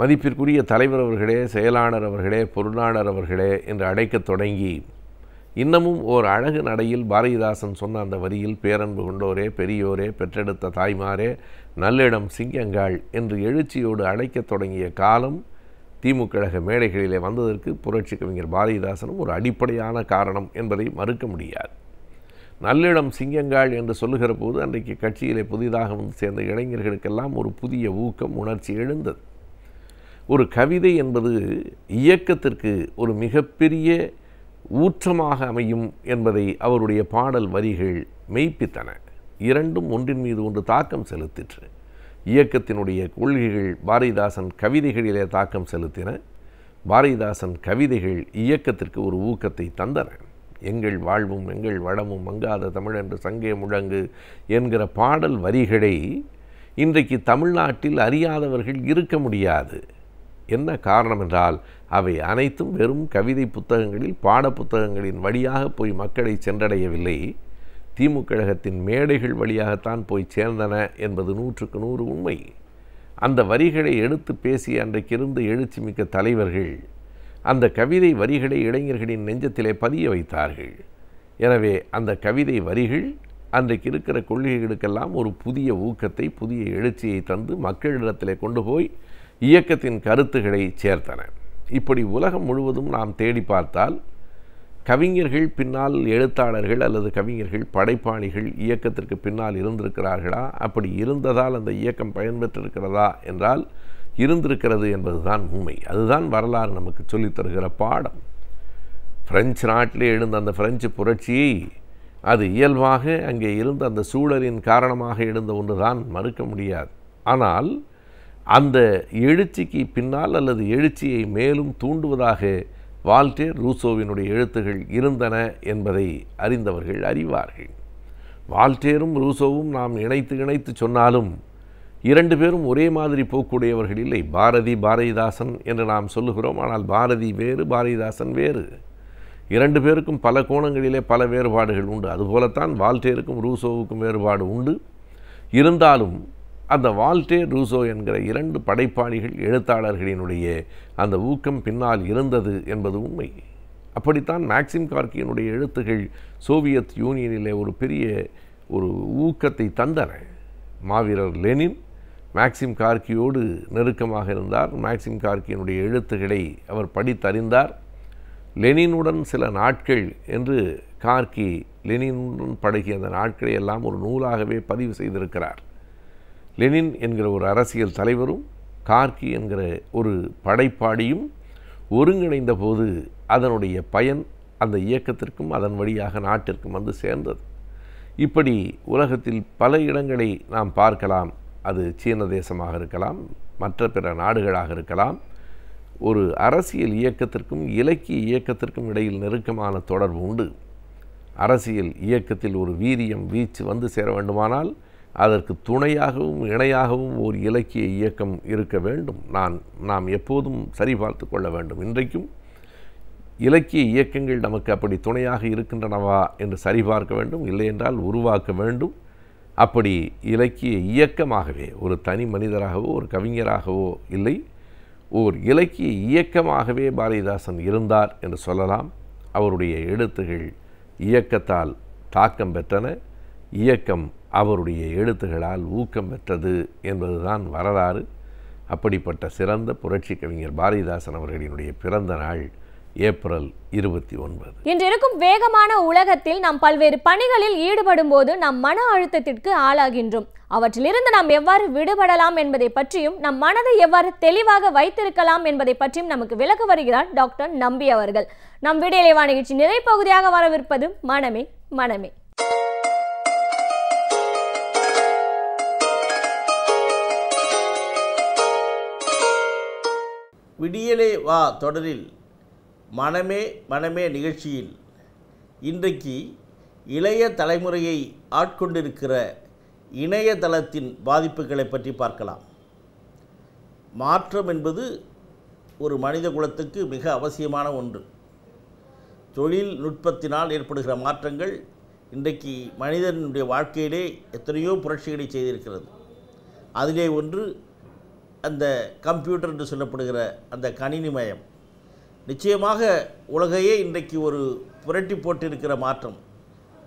Speaker 6: மதிப்பிற்குரிய தலைவர் அவர்களே செயலாளர் அவர்களே பொருளாளர் அவர்களே என்று அழைக்கத் தொடங்கி இன்னமும் ஓர் அழகு நடையில் பாரதிதாசன் சொன்ன அந்த வரியில் பேரன்பு கொண்டோரே பெரியோரே பெற்றெடுத்த தாய்மாரே நல்லிடம் சிங்கங்கள் என்று எழுச்சியோடு அழைக்கத் தொடங்கிய காலம் திமுக மேடைகளிலே வந்ததற்கு புரட்சி கவிஞர் பாரதிதாசனும் ஒரு அடிப்படையான காரணம் என்பதை மறுக்க முடியாது நல்லிடம் சிங்கங்காள் என்று சொல்லுகிற போது அன்றைக்கு கட்சியிலே புதிதாக வந்து சேர்ந்த இளைஞர்களுக்கெல்லாம் ஒரு புதிய ஊக்கம் உணர்ச்சி எழுந்தது ஒரு கவிதை என்பது இயக்கத்திற்கு ஒரு மிகப்பெரிய ஊற்றமாக அமையும் என்பதை அவருடைய பாடல் வரிகள் மெய்ப்பித்தன இரண்டும் ஒன்றின் மீது ஒன்று தாக்கம் செலுத்திற்று இயக்கத்தினுடைய கொள்கைகள் பாரதிதாசன் கவிதைகளிலே தாக்கம் செலுத்தின பாரதிதாசன் கவிதைகள் இயக்கத்திற்கு ஒரு ஊக்கத்தை தந்தன எங்கள் வாழ்வும் எங்கள் வளமும் மங்காத தமிழ் என்று சங்கே முழங்கு என்கிற பாடல் வரிகளை இன்றைக்கு தமிழ்நாட்டில் அறியாதவர்கள் இருக்க முடியாது என்ன காரணம் என்றால் அவை அனைத்தும் வெறும் கவிதை புத்தகங்களில் பாட புத்தகங்களின் வழியாக போய் மக்களை சென்றடையவில்லை திமுக கழகத்தின் மேடைகள் வழியாகத்தான் போய் சேர்ந்தன என்பது நூற்றுக்கு நூறு உண்மை அந்த வரிகளை எடுத்து பேசிய அன்றைக்கிருந்து எழுச்சி மிக்க தலைவர்கள் அந்த கவிதை வரிகளை இளைஞர்களின் நெஞ்சத்திலே பதிய வைத்தார்கள் எனவே அந்த கவிதை வரிகள் அன்றைக்கு இருக்கிற கொள்கைகளுக்கெல்லாம் ஒரு புதிய ஊக்கத்தை புதிய எழுச்சியை தந்து மக்களிடத்திலே கொண்டு போய் இயக்கத்தின் கருத்துக்களை சேர்த்தன இப்படி உலகம் முழுவதும் நாம் தேடி பார்த்தால் கவிஞர்கள் பின்னால் எழுத்தாளர்கள் அல்லது கவிஞர்கள் படைப்பாளிகள் இயக்கத்திற்கு பின்னால் இருந்திருக்கிறார்களா அப்படி இருந்ததால் அந்த இயக்கம் பயன்பெற்றிருக்கிறதா என்றால் இருந்திருக்கிறது என்பதுதான் உண்மை அதுதான் வரலாறு நமக்கு சொல்லித்தருகிற பாடம் பிரெஞ்சு நாட்டிலே எழுந்த அந்த பிரெஞ்சு புரட்சியை அது இயல்பாக அங்கே இருந்த அந்த சூழலின் காரணமாக எழுந்த ஒன்றுதான் மறுக்க முடியாது ஆனால் அந்த எழுச்சிக்கு பின்னால் அல்லது எழுச்சியை மேலும் தூண்டுவதாக வால்டேர் ரூசோவினுடைய எழுத்துகள் இருந்தன என்பதை அறிந்தவர்கள் அறிவார்கள் வால்டேரும் ரூசோவும் நாம் இணைத்து இணைத்து சொன்னாலும் இரண்டு பேரும் ஒரே மாதிரி போக்குடையவர்கள் இல்லை பாரதி பாரதிதாசன் என்று நாம் சொல்லுகிறோம் ஆனால் பாரதி வேறு பாரதிதாசன் வேறு இரண்டு பேருக்கும் பல கோணங்களிலே பல வேறுபாடுகள் உண்டு அதுபோலத்தான் வால்டேருக்கும் ரூசோவுக்கும் வேறுபாடு உண்டு இருந்தாலும் அந்த வால்டே ரூசோ என்கிற இரண்டு படைப்பாளிகள் எழுத்தாளர்களினுடைய அந்த ஊக்கம் பின்னால் இருந்தது என்பது உண்மை அப்படித்தான் மேக்சிம் கார்கியினுடைய எழுத்துகள் சோவியத் யூனியனிலே ஒரு பெரிய ஒரு ஊக்கத்தை தந்தன மாவீரர் லெனின் மேக்சிம் கார்கியோடு நெருக்கமாக இருந்தார் மேக்சிம் கார்கியினுடைய எழுத்துக்களை அவர் படித்தறிந்தார் லெனினுடன் சில நாட்கள் என்று கார்கி லெனினுடன் பழகிய அந்த நாட்களை எல்லாம் ஒரு நூலாகவே பதிவு செய்திருக்கிறார் லெனின் என்கிற ஒரு அரசியல் தலைவரும் கார்கி என்கிற ஒரு படைப்பாடியும் ஒருங்கிணைந்த போது அதனுடைய பயன் அந்த இயக்கத்திற்கும் அதன் வழியாக நாட்டிற்கும் வந்து சேர்ந்தது இப்படி உலகத்தில் பல இடங்களை நாம் பார்க்கலாம் அது சீன தேசமாக இருக்கலாம் மற்ற பிற நாடுகளாக இருக்கலாம் ஒரு அரசியல் இயக்கத்திற்கும் இலக்கிய இயக்கத்திற்கும் இடையில் நெருக்கமான தொடர்பு உண்டு அரசியல் இயக்கத்தில் ஒரு வீரியம் வீச்சு வந்து சேர வேண்டுமானால் அதற்கு துணையாகவும் இணையாகவும் ஒரு இலக்கிய இயக்கம் இருக்க வேண்டும் நான் நாம் எப்போதும் சரிபார்த்து கொள்ள வேண்டும் இன்றைக்கும் இலக்கிய இயக்கங்கள் நமக்கு அப்படி துணையாக இருக்கின்றனவா என்று சரிபார்க்க வேண்டும் இல்லையென்றால் உருவாக்க வேண்டும் அப்படி இலக்கிய இயக்கமாகவே ஒரு தனி மனிதராகவோ ஒரு கவிஞராகவோ இல்லை ஓர் இலக்கிய இயக்கமாகவே பாரதிதாசன் இருந்தார் என்று சொல்லலாம் அவருடைய எழுத்துகள் இயக்கத்தால் தாக்கம் பெற்றன இயக்கம் அவருடைய எழுத்துகளால் ஊக்கம் பெற்றது என்பதுதான் வரலாறு அப்படிப்பட்ட சிறந்த புரட்சி கவிஞர் பாரதிதாசன் அவர்களினுடைய பிறந்த நாள் ஏப்ரல் இருபத்தி ஒன்பது
Speaker 1: இன்றிருக்கும் வேகமான உலகத்தில் நாம் பல்வேறு பணிகளில் ஈடுபடும் போது நாம் மன அழுத்தத்திற்கு ஆளாகின்றோம் அவற்றிலிருந்து நாம் எவ்வாறு விடுபடலாம் என்பதை பற்றியும் நம் மனதை எவ்வாறு தெளிவாக வைத்திருக்கலாம் என்பதை பற்றியும் நமக்கு விளக்க வருகிறார் டாக்டர் நம்பி அவர்கள் நம் விடியலைவா நிகழ்ச்சி நிறைப்பகுதியாக வரவிருப்பது மனமே மனமே
Speaker 7: விடியலே வா தொடரில் மனமே மனமே நிகழ்ச்சியில் இன்றைக்கு இளைய தலைமுறையை ஆட்கொண்டிருக்கிற இணையதளத்தின் பாதிப்புகளை பற்றி பார்க்கலாம் மாற்றம் என்பது ஒரு மனித குலத்துக்கு மிக அவசியமான ஒன்று தொழில்நுட்பத்தினால் ஏற்படுகிற மாற்றங்கள் இன்றைக்கு மனிதனுடைய வாழ்க்கையிலே எத்தனையோ புரட்சிகளை செய்திருக்கிறது அதிலே ஒன்று அந்த கம்ப்யூட்டர் என்று சொல்லப்படுகிற அந்த கணினிமயம் நிச்சயமாக உலகையே இன்றைக்கு ஒரு புரட்டி போட்டிருக்கிற மாற்றம்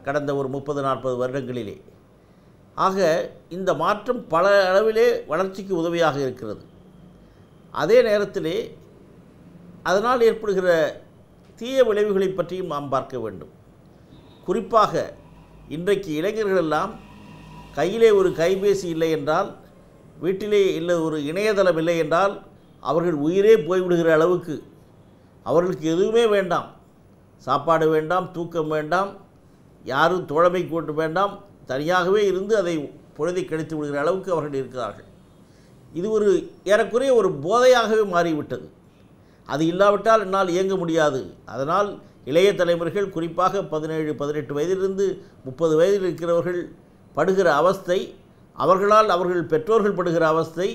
Speaker 7: கடந்த ஒரு முப்பது நாற்பது வருடங்களிலே ஆக இந்த மாற்றம் பல அளவிலே வளர்ச்சிக்கு உதவியாக இருக்கிறது அதே நேரத்திலே அதனால் ஏற்படுகிற தீய விளைவுகளை பற்றியும் நாம் பார்க்க வேண்டும் குறிப்பாக இன்றைக்கு இளைஞர்களெல்லாம் கையிலே ஒரு கைபேசி இல்லை என்றால் வீட்டிலே இல்லை ஒரு இணையதளம் இல்லை என்றால் அவர்கள் உயிரே போய்விடுகிற அளவுக்கு அவர்களுக்கு எதுவுமே வேண்டாம் சாப்பாடு வேண்டாம் தூக்கம் வேண்டாம் யாரும் தோழமை கூட்டு வேண்டாம் தனியாகவே இருந்து அதை பொழுதை கழித்து விடுகிற அளவுக்கு அவர்கள் இருக்கிறார்கள் இது ஒரு ஏறக்குறைய ஒரு போதையாகவே மாறிவிட்டது அது இல்லாவிட்டால் என்னால் இயங்க முடியாது அதனால் இளைய தலைவர்கள் குறிப்பாக பதினேழு பதினெட்டு வயதிலிருந்து முப்பது வயதில் இருக்கிறவர்கள் படுகிற அவஸ்தை அவர்களால் அவர்கள் பெற்றோர்கள் படுகிற அவஸ்தை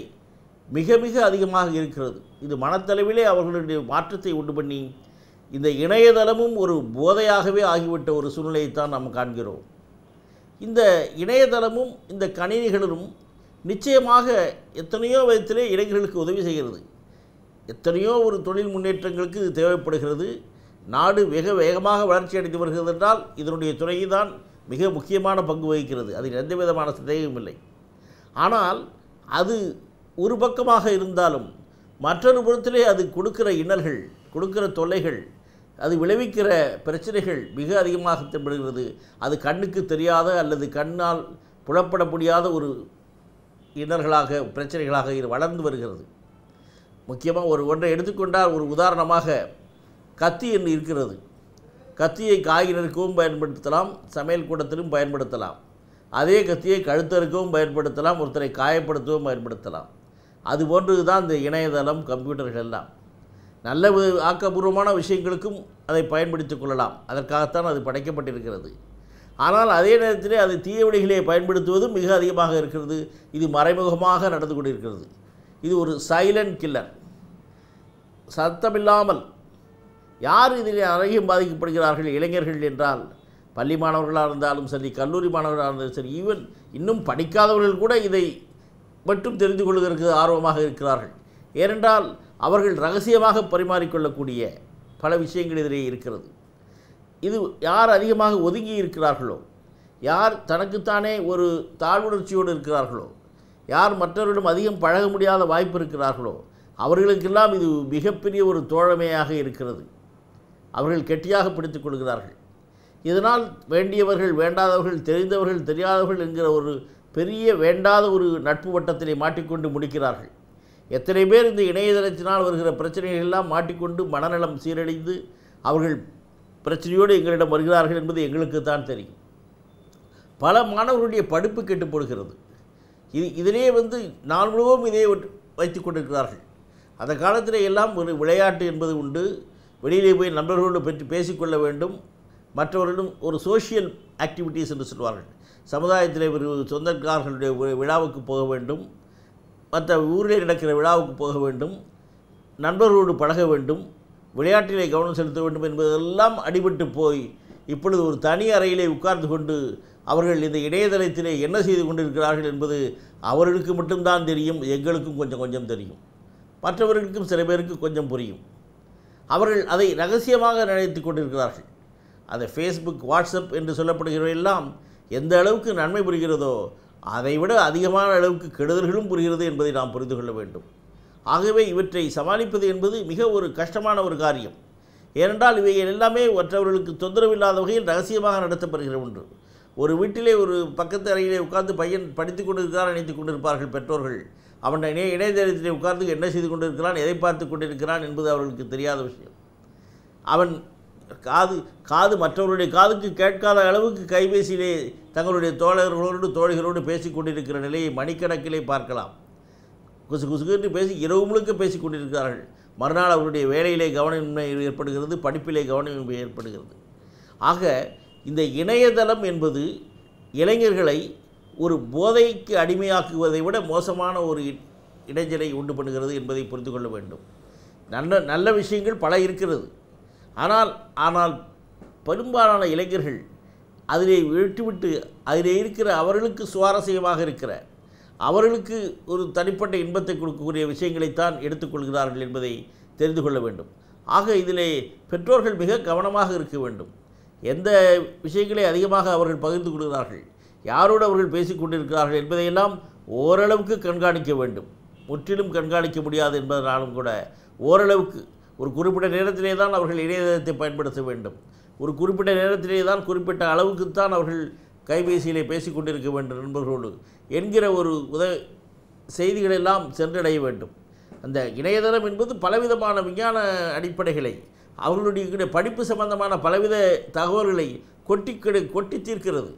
Speaker 7: மிக மிக அதிகமாக இருக்கிறது இது மனத்தளவிலே அவர்களுடைய மாற்றத்தை உண்டு பண்ணி இந்த இணையதளமும் ஒரு போதையாகவே ஆகிவிட்ட ஒரு சூழ்நிலையைத்தான் நாம் காண்கிறோம் இந்த இணையதளமும் இந்த கணினிகளும் நிச்சயமாக எத்தனையோ விதத்திலே இளைஞர்களுக்கு உதவி செய்கிறது எத்தனையோ ஒரு தொழில் முன்னேற்றங்களுக்கு இது தேவைப்படுகிறது நாடு வெகு வேகமாக வளர்ச்சி அடைந்து வருகிறது என்றால் இதனுடைய துறையை தான் மிக முக்கியமான பங்கு வகிக்கிறது அதில் எந்த விதமான சந்தேகமும் இல்லை ஆனால் அது ஒரு பக்கமாக இருந்தாலும் மற்றொரு புறத்திலே அது கொடுக்கிற இன்னல்கள் கொடுக்கிற தொல்லைகள் அது விளைவிக்கிற பிரச்சனைகள் மிக அதிகமாக தென்படுகிறது அது கண்ணுக்கு தெரியாத அல்லது கண்ணால் புலப்பட முடியாத ஒரு இன்னல்களாக பிரச்சனைகளாக இது வளர்ந்து வருகிறது முக்கியமாக ஒரு ஒன்றை எடுத்துக்கொண்டால் ஒரு உதாரணமாக கத்தி என்று இருக்கிறது கத்தியை காய்கறிக்கவும் பயன்படுத்தலாம் சமையல் கூடத்திலும் பயன்படுத்தலாம் அதே கத்தியை கழுத்தறுக்கவும் பயன்படுத்தலாம் ஒருத்தரை காயப்படுத்தவும் பயன்படுத்தலாம் அது போன்றது தான் இந்த இணையதளம் கம்ப்யூட்டர்கள் எல்லாம் நல்ல ஆக்கப்பூர்வமான விஷயங்களுக்கும் அதை பயன்படுத்திக் கொள்ளலாம் அதற்காகத்தான் அது படைக்கப்பட்டிருக்கிறது ஆனால் அதே நேரத்தில் அது வழிகளை பயன்படுத்துவதும் மிக அதிகமாக இருக்கிறது இது மறைமுகமாக நடந்து கொண்டிருக்கிறது இது ஒரு சைலண்ட் கில்லர் சத்தமில்லாமல் யார் இதில் அதிகம் பாதிக்கப்படுகிறார்கள் இளைஞர்கள் என்றால் பள்ளி மாணவர்களாக இருந்தாலும் சரி கல்லூரி மாணவர்களாக இருந்தாலும் சரி ஈவன் இன்னும் படிக்காதவர்கள் கூட இதை மட்டும் தெரிந்து கொள்வதற்கு ஆர்வமாக இருக்கிறார்கள் ஏனென்றால் அவர்கள் ரகசியமாக பரிமாறிக்கொள்ளக்கூடிய பல விஷயங்கள் இதிலே இருக்கிறது இது யார் அதிகமாக ஒதுங்கி இருக்கிறார்களோ யார் தனக்குத்தானே ஒரு தாழ்வுணர்ச்சியோடு இருக்கிறார்களோ யார் மற்றவர்களிடம் அதிகம் பழக முடியாத வாய்ப்பு இருக்கிறார்களோ அவர்களுக்கெல்லாம் இது மிகப்பெரிய ஒரு தோழமையாக இருக்கிறது அவர்கள் கெட்டியாக பிடித்துக் கொள்கிறார்கள் இதனால் வேண்டியவர்கள் வேண்டாதவர்கள் தெரிந்தவர்கள் தெரியாதவர்கள் என்கிற ஒரு பெரிய வேண்டாத ஒரு நட்பு வட்டத்திலே மாட்டிக்கொண்டு முடிக்கிறார்கள் எத்தனை பேர் இந்த இணையதளத்தினால் வருகிற பிரச்சனைகள் எல்லாம் மாட்டிக்கொண்டு மனநலம் சீரடைந்து அவர்கள் பிரச்சனையோடு எங்களிடம் வருகிறார்கள் என்பது எங்களுக்கு தான் தெரியும் பல மாணவர்களுடைய படிப்பு கெட்டுப்படுகிறது இது இதிலேயே வந்து நாள் முழுவதும் இதே வைத்து கொண்டிருக்கிறார்கள் அந்த காலத்திலே எல்லாம் ஒரு விளையாட்டு என்பது உண்டு வெளியிலே போய் நண்பர்களோடு பற்றி பேசிக்கொள்ள வேண்டும் மற்றவர்களும் ஒரு சோஷியல் ஆக்டிவிட்டீஸ் என்று சொல்வார்கள் சமுதாயத்தில் இவர் சொந்தக்காரர்களுடைய விழாவுக்கு போக வேண்டும் மற்ற ஊரில் நடக்கிற விழாவுக்கு போக வேண்டும் நண்பர்களோடு பழக வேண்டும் விளையாட்டிலே கவனம் செலுத்த வேண்டும் என்பதெல்லாம் அடிபட்டு போய் இப்பொழுது ஒரு தனி அறையிலே உட்கார்ந்து கொண்டு அவர்கள் இந்த இணையதளத்திலே என்ன செய்து கொண்டிருக்கிறார்கள் என்பது அவர்களுக்கு மட்டும்தான் தெரியும் எங்களுக்கும் கொஞ்சம் கொஞ்சம் தெரியும் மற்றவர்களுக்கும் சில பேருக்கு கொஞ்சம் புரியும் அவர்கள் அதை ரகசியமாக நினைத்து கொண்டிருக்கிறார்கள் அதை ஃபேஸ்புக் வாட்ஸ்அப் என்று எல்லாம் எந்த அளவுக்கு நன்மை புரிகிறதோ அதைவிட அதிகமான அளவுக்கு கெடுதல்களும் புரிகிறது என்பதை நாம் புரிந்து கொள்ள வேண்டும் ஆகவே இவற்றை சமாளிப்பது என்பது மிக ஒரு கஷ்டமான ஒரு காரியம் ஏனென்றால் இவை எல்லாமே மற்றவர்களுக்கு தொந்தரவு இல்லாத வகையில் ரகசியமாக நடத்தப்படுகிற ஒன்று ஒரு வீட்டிலே ஒரு பக்கத்து அறையிலே உட்கார்ந்து பையன் படித்து கொண்டிருக்கிறான் நினைத்து கொண்டிருப்பார்கள் பெற்றோர்கள் அவன் இணையதளத்திலே உட்கார்ந்து என்ன செய்து கொண்டிருக்கிறான் எதை பார்த்து கொண்டிருக்கிறான் என்பது அவர்களுக்கு தெரியாத விஷயம் அவன் காது காது மற்றவருடைய காதுக்கு கேட்காத அளவுக்கு கைபேசியிலே தங்களுடைய தோழர்களோடு தோழிகளோடு பேசி கொண்டிருக்கிற நிலையை மணிக்கணக்கிலே பார்க்கலாம் குசு குசுகுன்னு பேசி இரவு முழுக்க பேசி கொண்டிருக்கிறார்கள் மறுநாள் அவருடைய வேலையிலே கவனமின்மை ஏற்படுகிறது படிப்பிலே கவனமின்மை ஏற்படுகிறது ஆக இந்த இணையதளம் என்பது இளைஞர்களை ஒரு போதைக்கு அடிமையாக்குவதை விட மோசமான ஒரு இடைஞ்சலை உண்டு பண்ணுகிறது என்பதை புரிந்து கொள்ள வேண்டும் நல்ல நல்ல விஷயங்கள் பல இருக்கிறது ஆனால் ஆனால் பெரும்பாலான இளைஞர்கள் அதிலே விட்டுவிட்டு அதிலே இருக்கிற அவர்களுக்கு சுவாரஸ்யமாக இருக்கிற அவர்களுக்கு ஒரு தனிப்பட்ட இன்பத்தை கொடுக்கக்கூடிய விஷயங்களைத்தான் எடுத்துக்கொள்கிறார்கள் என்பதை தெரிந்து கொள்ள வேண்டும் ஆக இதிலே பெற்றோர்கள் மிக கவனமாக இருக்க வேண்டும் எந்த விஷயங்களை அதிகமாக அவர்கள் பகிர்ந்து கொள்கிறார்கள் யாரோடு அவர்கள் பேசிக்கொண்டிருக்கிறார்கள் என்பதையெல்லாம் ஓரளவுக்கு கண்காணிக்க வேண்டும் முற்றிலும் கண்காணிக்க முடியாது என்பதனாலும் கூட ஓரளவுக்கு ஒரு குறிப்பிட்ட நேரத்திலே தான் அவர்கள் இணையதளத்தை பயன்படுத்த வேண்டும் ஒரு குறிப்பிட்ட நேரத்திலே தான் குறிப்பிட்ட அளவுக்குத்தான் அவர்கள் கைபேசியிலே பேசி கொண்டிருக்க வேண்டும் நண்பர்களோடு என்கிற ஒரு உத செய்திகளெல்லாம் சென்றடைய வேண்டும் அந்த இணையதளம் என்பது பலவிதமான விஞ்ஞான அடிப்படைகளை அவர்களுடைய படிப்பு சம்பந்தமான பலவித தகவல்களை கொட்டி கெடு கொட்டி தீர்க்கிறது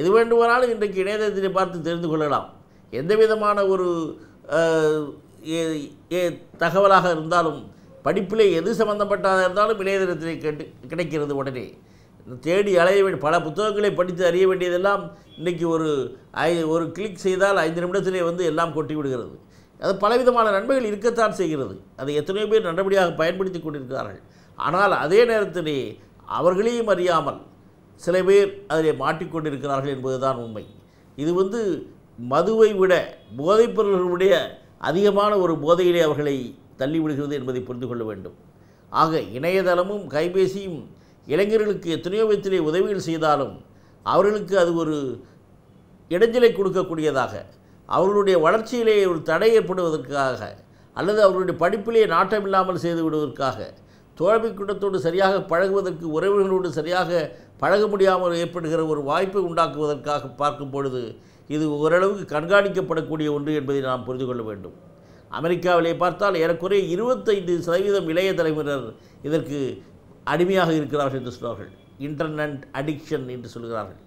Speaker 7: எது வேண்டுமானாலும் இன்றைக்கு இணையதளத்தை பார்த்து தெரிந்து கொள்ளலாம் எந்த விதமான ஒரு தகவலாக இருந்தாலும் படிப்பில் எது சம்மந்தப்பட்டதாக இருந்தாலும் இணையதளத்தில் கேட்டு கிடைக்கிறது உடனே தேடி அலைய வேண்டிய பல புத்தகங்களை படித்து அறிய வேண்டியதெல்லாம் இன்றைக்கி ஒரு ஐ ஒரு கிளிக் செய்தால் ஐந்து நிமிடத்திலே வந்து எல்லாம் கொட்டி விடுகிறது அது பலவிதமான நன்மைகள் இருக்கத்தான் செய்கிறது அதை எத்தனையோ பேர் நல்லபடியாக பயன்படுத்தி கொண்டிருக்கிறார்கள் ஆனால் அதே நேரத்திலே அவர்களையும் அறியாமல் சில பேர் அதிலே மாட்டிக்கொண்டிருக்கிறார்கள் என்பதுதான் உண்மை இது வந்து மதுவை விட பொருள்களுடைய அதிகமான ஒரு போதையிலே அவர்களை தள்ளிவிடுகிறது என்பதை புரிந்து கொள்ள வேண்டும் ஆக இணையதளமும் கைபேசியும் இளைஞர்களுக்கு எத்தனையோ விதத்திலே உதவிகள் செய்தாலும் அவர்களுக்கு அது ஒரு இடைஞ்சலை கொடுக்கக்கூடியதாக அவர்களுடைய வளர்ச்சியிலே ஒரு தடை ஏற்படுவதற்காக அல்லது அவர்களுடைய படிப்பிலே நாட்டம் இல்லாமல் செய்து விடுவதற்காக தோழமை கூட்டத்தோடு சரியாக பழகுவதற்கு உறவுகளோடு சரியாக பழக முடியாமல் ஏற்படுகிற ஒரு வாய்ப்பை உண்டாக்குவதற்காக பார்க்கும் பொழுது இது ஓரளவுக்கு கண்காணிக்கப்படக்கூடிய ஒன்று என்பதை நாம் புரிந்து கொள்ள வேண்டும் அமெரிக்காவிலே பார்த்தால் ஏறக்குறைய இருபத்தைந்து சதவீதம் இளைய தலைமுறையினர் இதற்கு அடிமையாக இருக்கிறார்கள் என்று சொல்வார்கள் இன்டர்நெட் அடிக்ஷன் என்று சொல்கிறார்கள்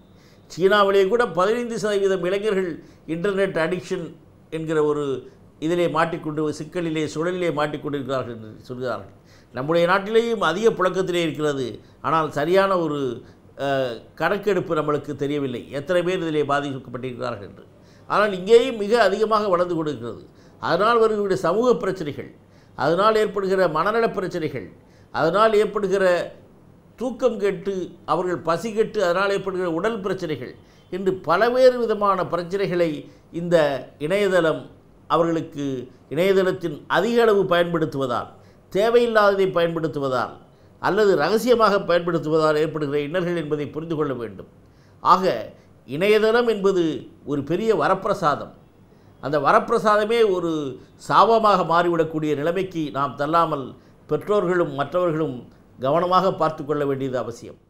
Speaker 7: சீனாவிலே கூட பதினைந்து சதவீதம் இளைஞர்கள் இன்டர்நெட் அடிக்ஷன் என்கிற ஒரு இதிலே மாட்டிக்கொண்டு சிக்கலிலே சுழலிலே மாட்டிக்கொண்டிருக்கிறார்கள் என்று சொல்கிறார்கள் நம்முடைய நாட்டிலேயும் அதிக புழக்கத்திலே இருக்கிறது ஆனால் சரியான ஒரு கணக்கெடுப்பு நம்மளுக்கு தெரியவில்லை எத்தனை பேர் இதிலே பாதிக்கப்பட்டிருக்கிறார்கள் என்று ஆனால் இங்கேயும் மிக அதிகமாக வளர்ந்து கொண்டிருக்கிறது அதனால் வருகிற சமூக பிரச்சனைகள் அதனால் ஏற்படுகிற மனநல பிரச்சனைகள் அதனால் ஏற்படுகிற தூக்கம் கெட்டு அவர்கள் பசி கெட்டு அதனால் ஏற்படுகிற உடல் பிரச்சனைகள் இன்று பலவேறு விதமான பிரச்சனைகளை இந்த இணையதளம் அவர்களுக்கு இணையதளத்தின் அதிக அளவு பயன்படுத்துவதால் தேவையில்லாததை பயன்படுத்துவதால் அல்லது ரகசியமாக பயன்படுத்துவதால் ஏற்படுகிற இன்னல்கள் என்பதை புரிந்து கொள்ள வேண்டும் ஆக இணையதளம் என்பது ஒரு பெரிய வரப்பிரசாதம் அந்த வரப்பிரசாதமே ஒரு சாபமாக மாறிவிடக்கூடிய நிலைமைக்கு நாம் தள்ளாமல் பெற்றோர்களும் மற்றவர்களும் கவனமாக பார்த்து கொள்ள வேண்டியது அவசியம்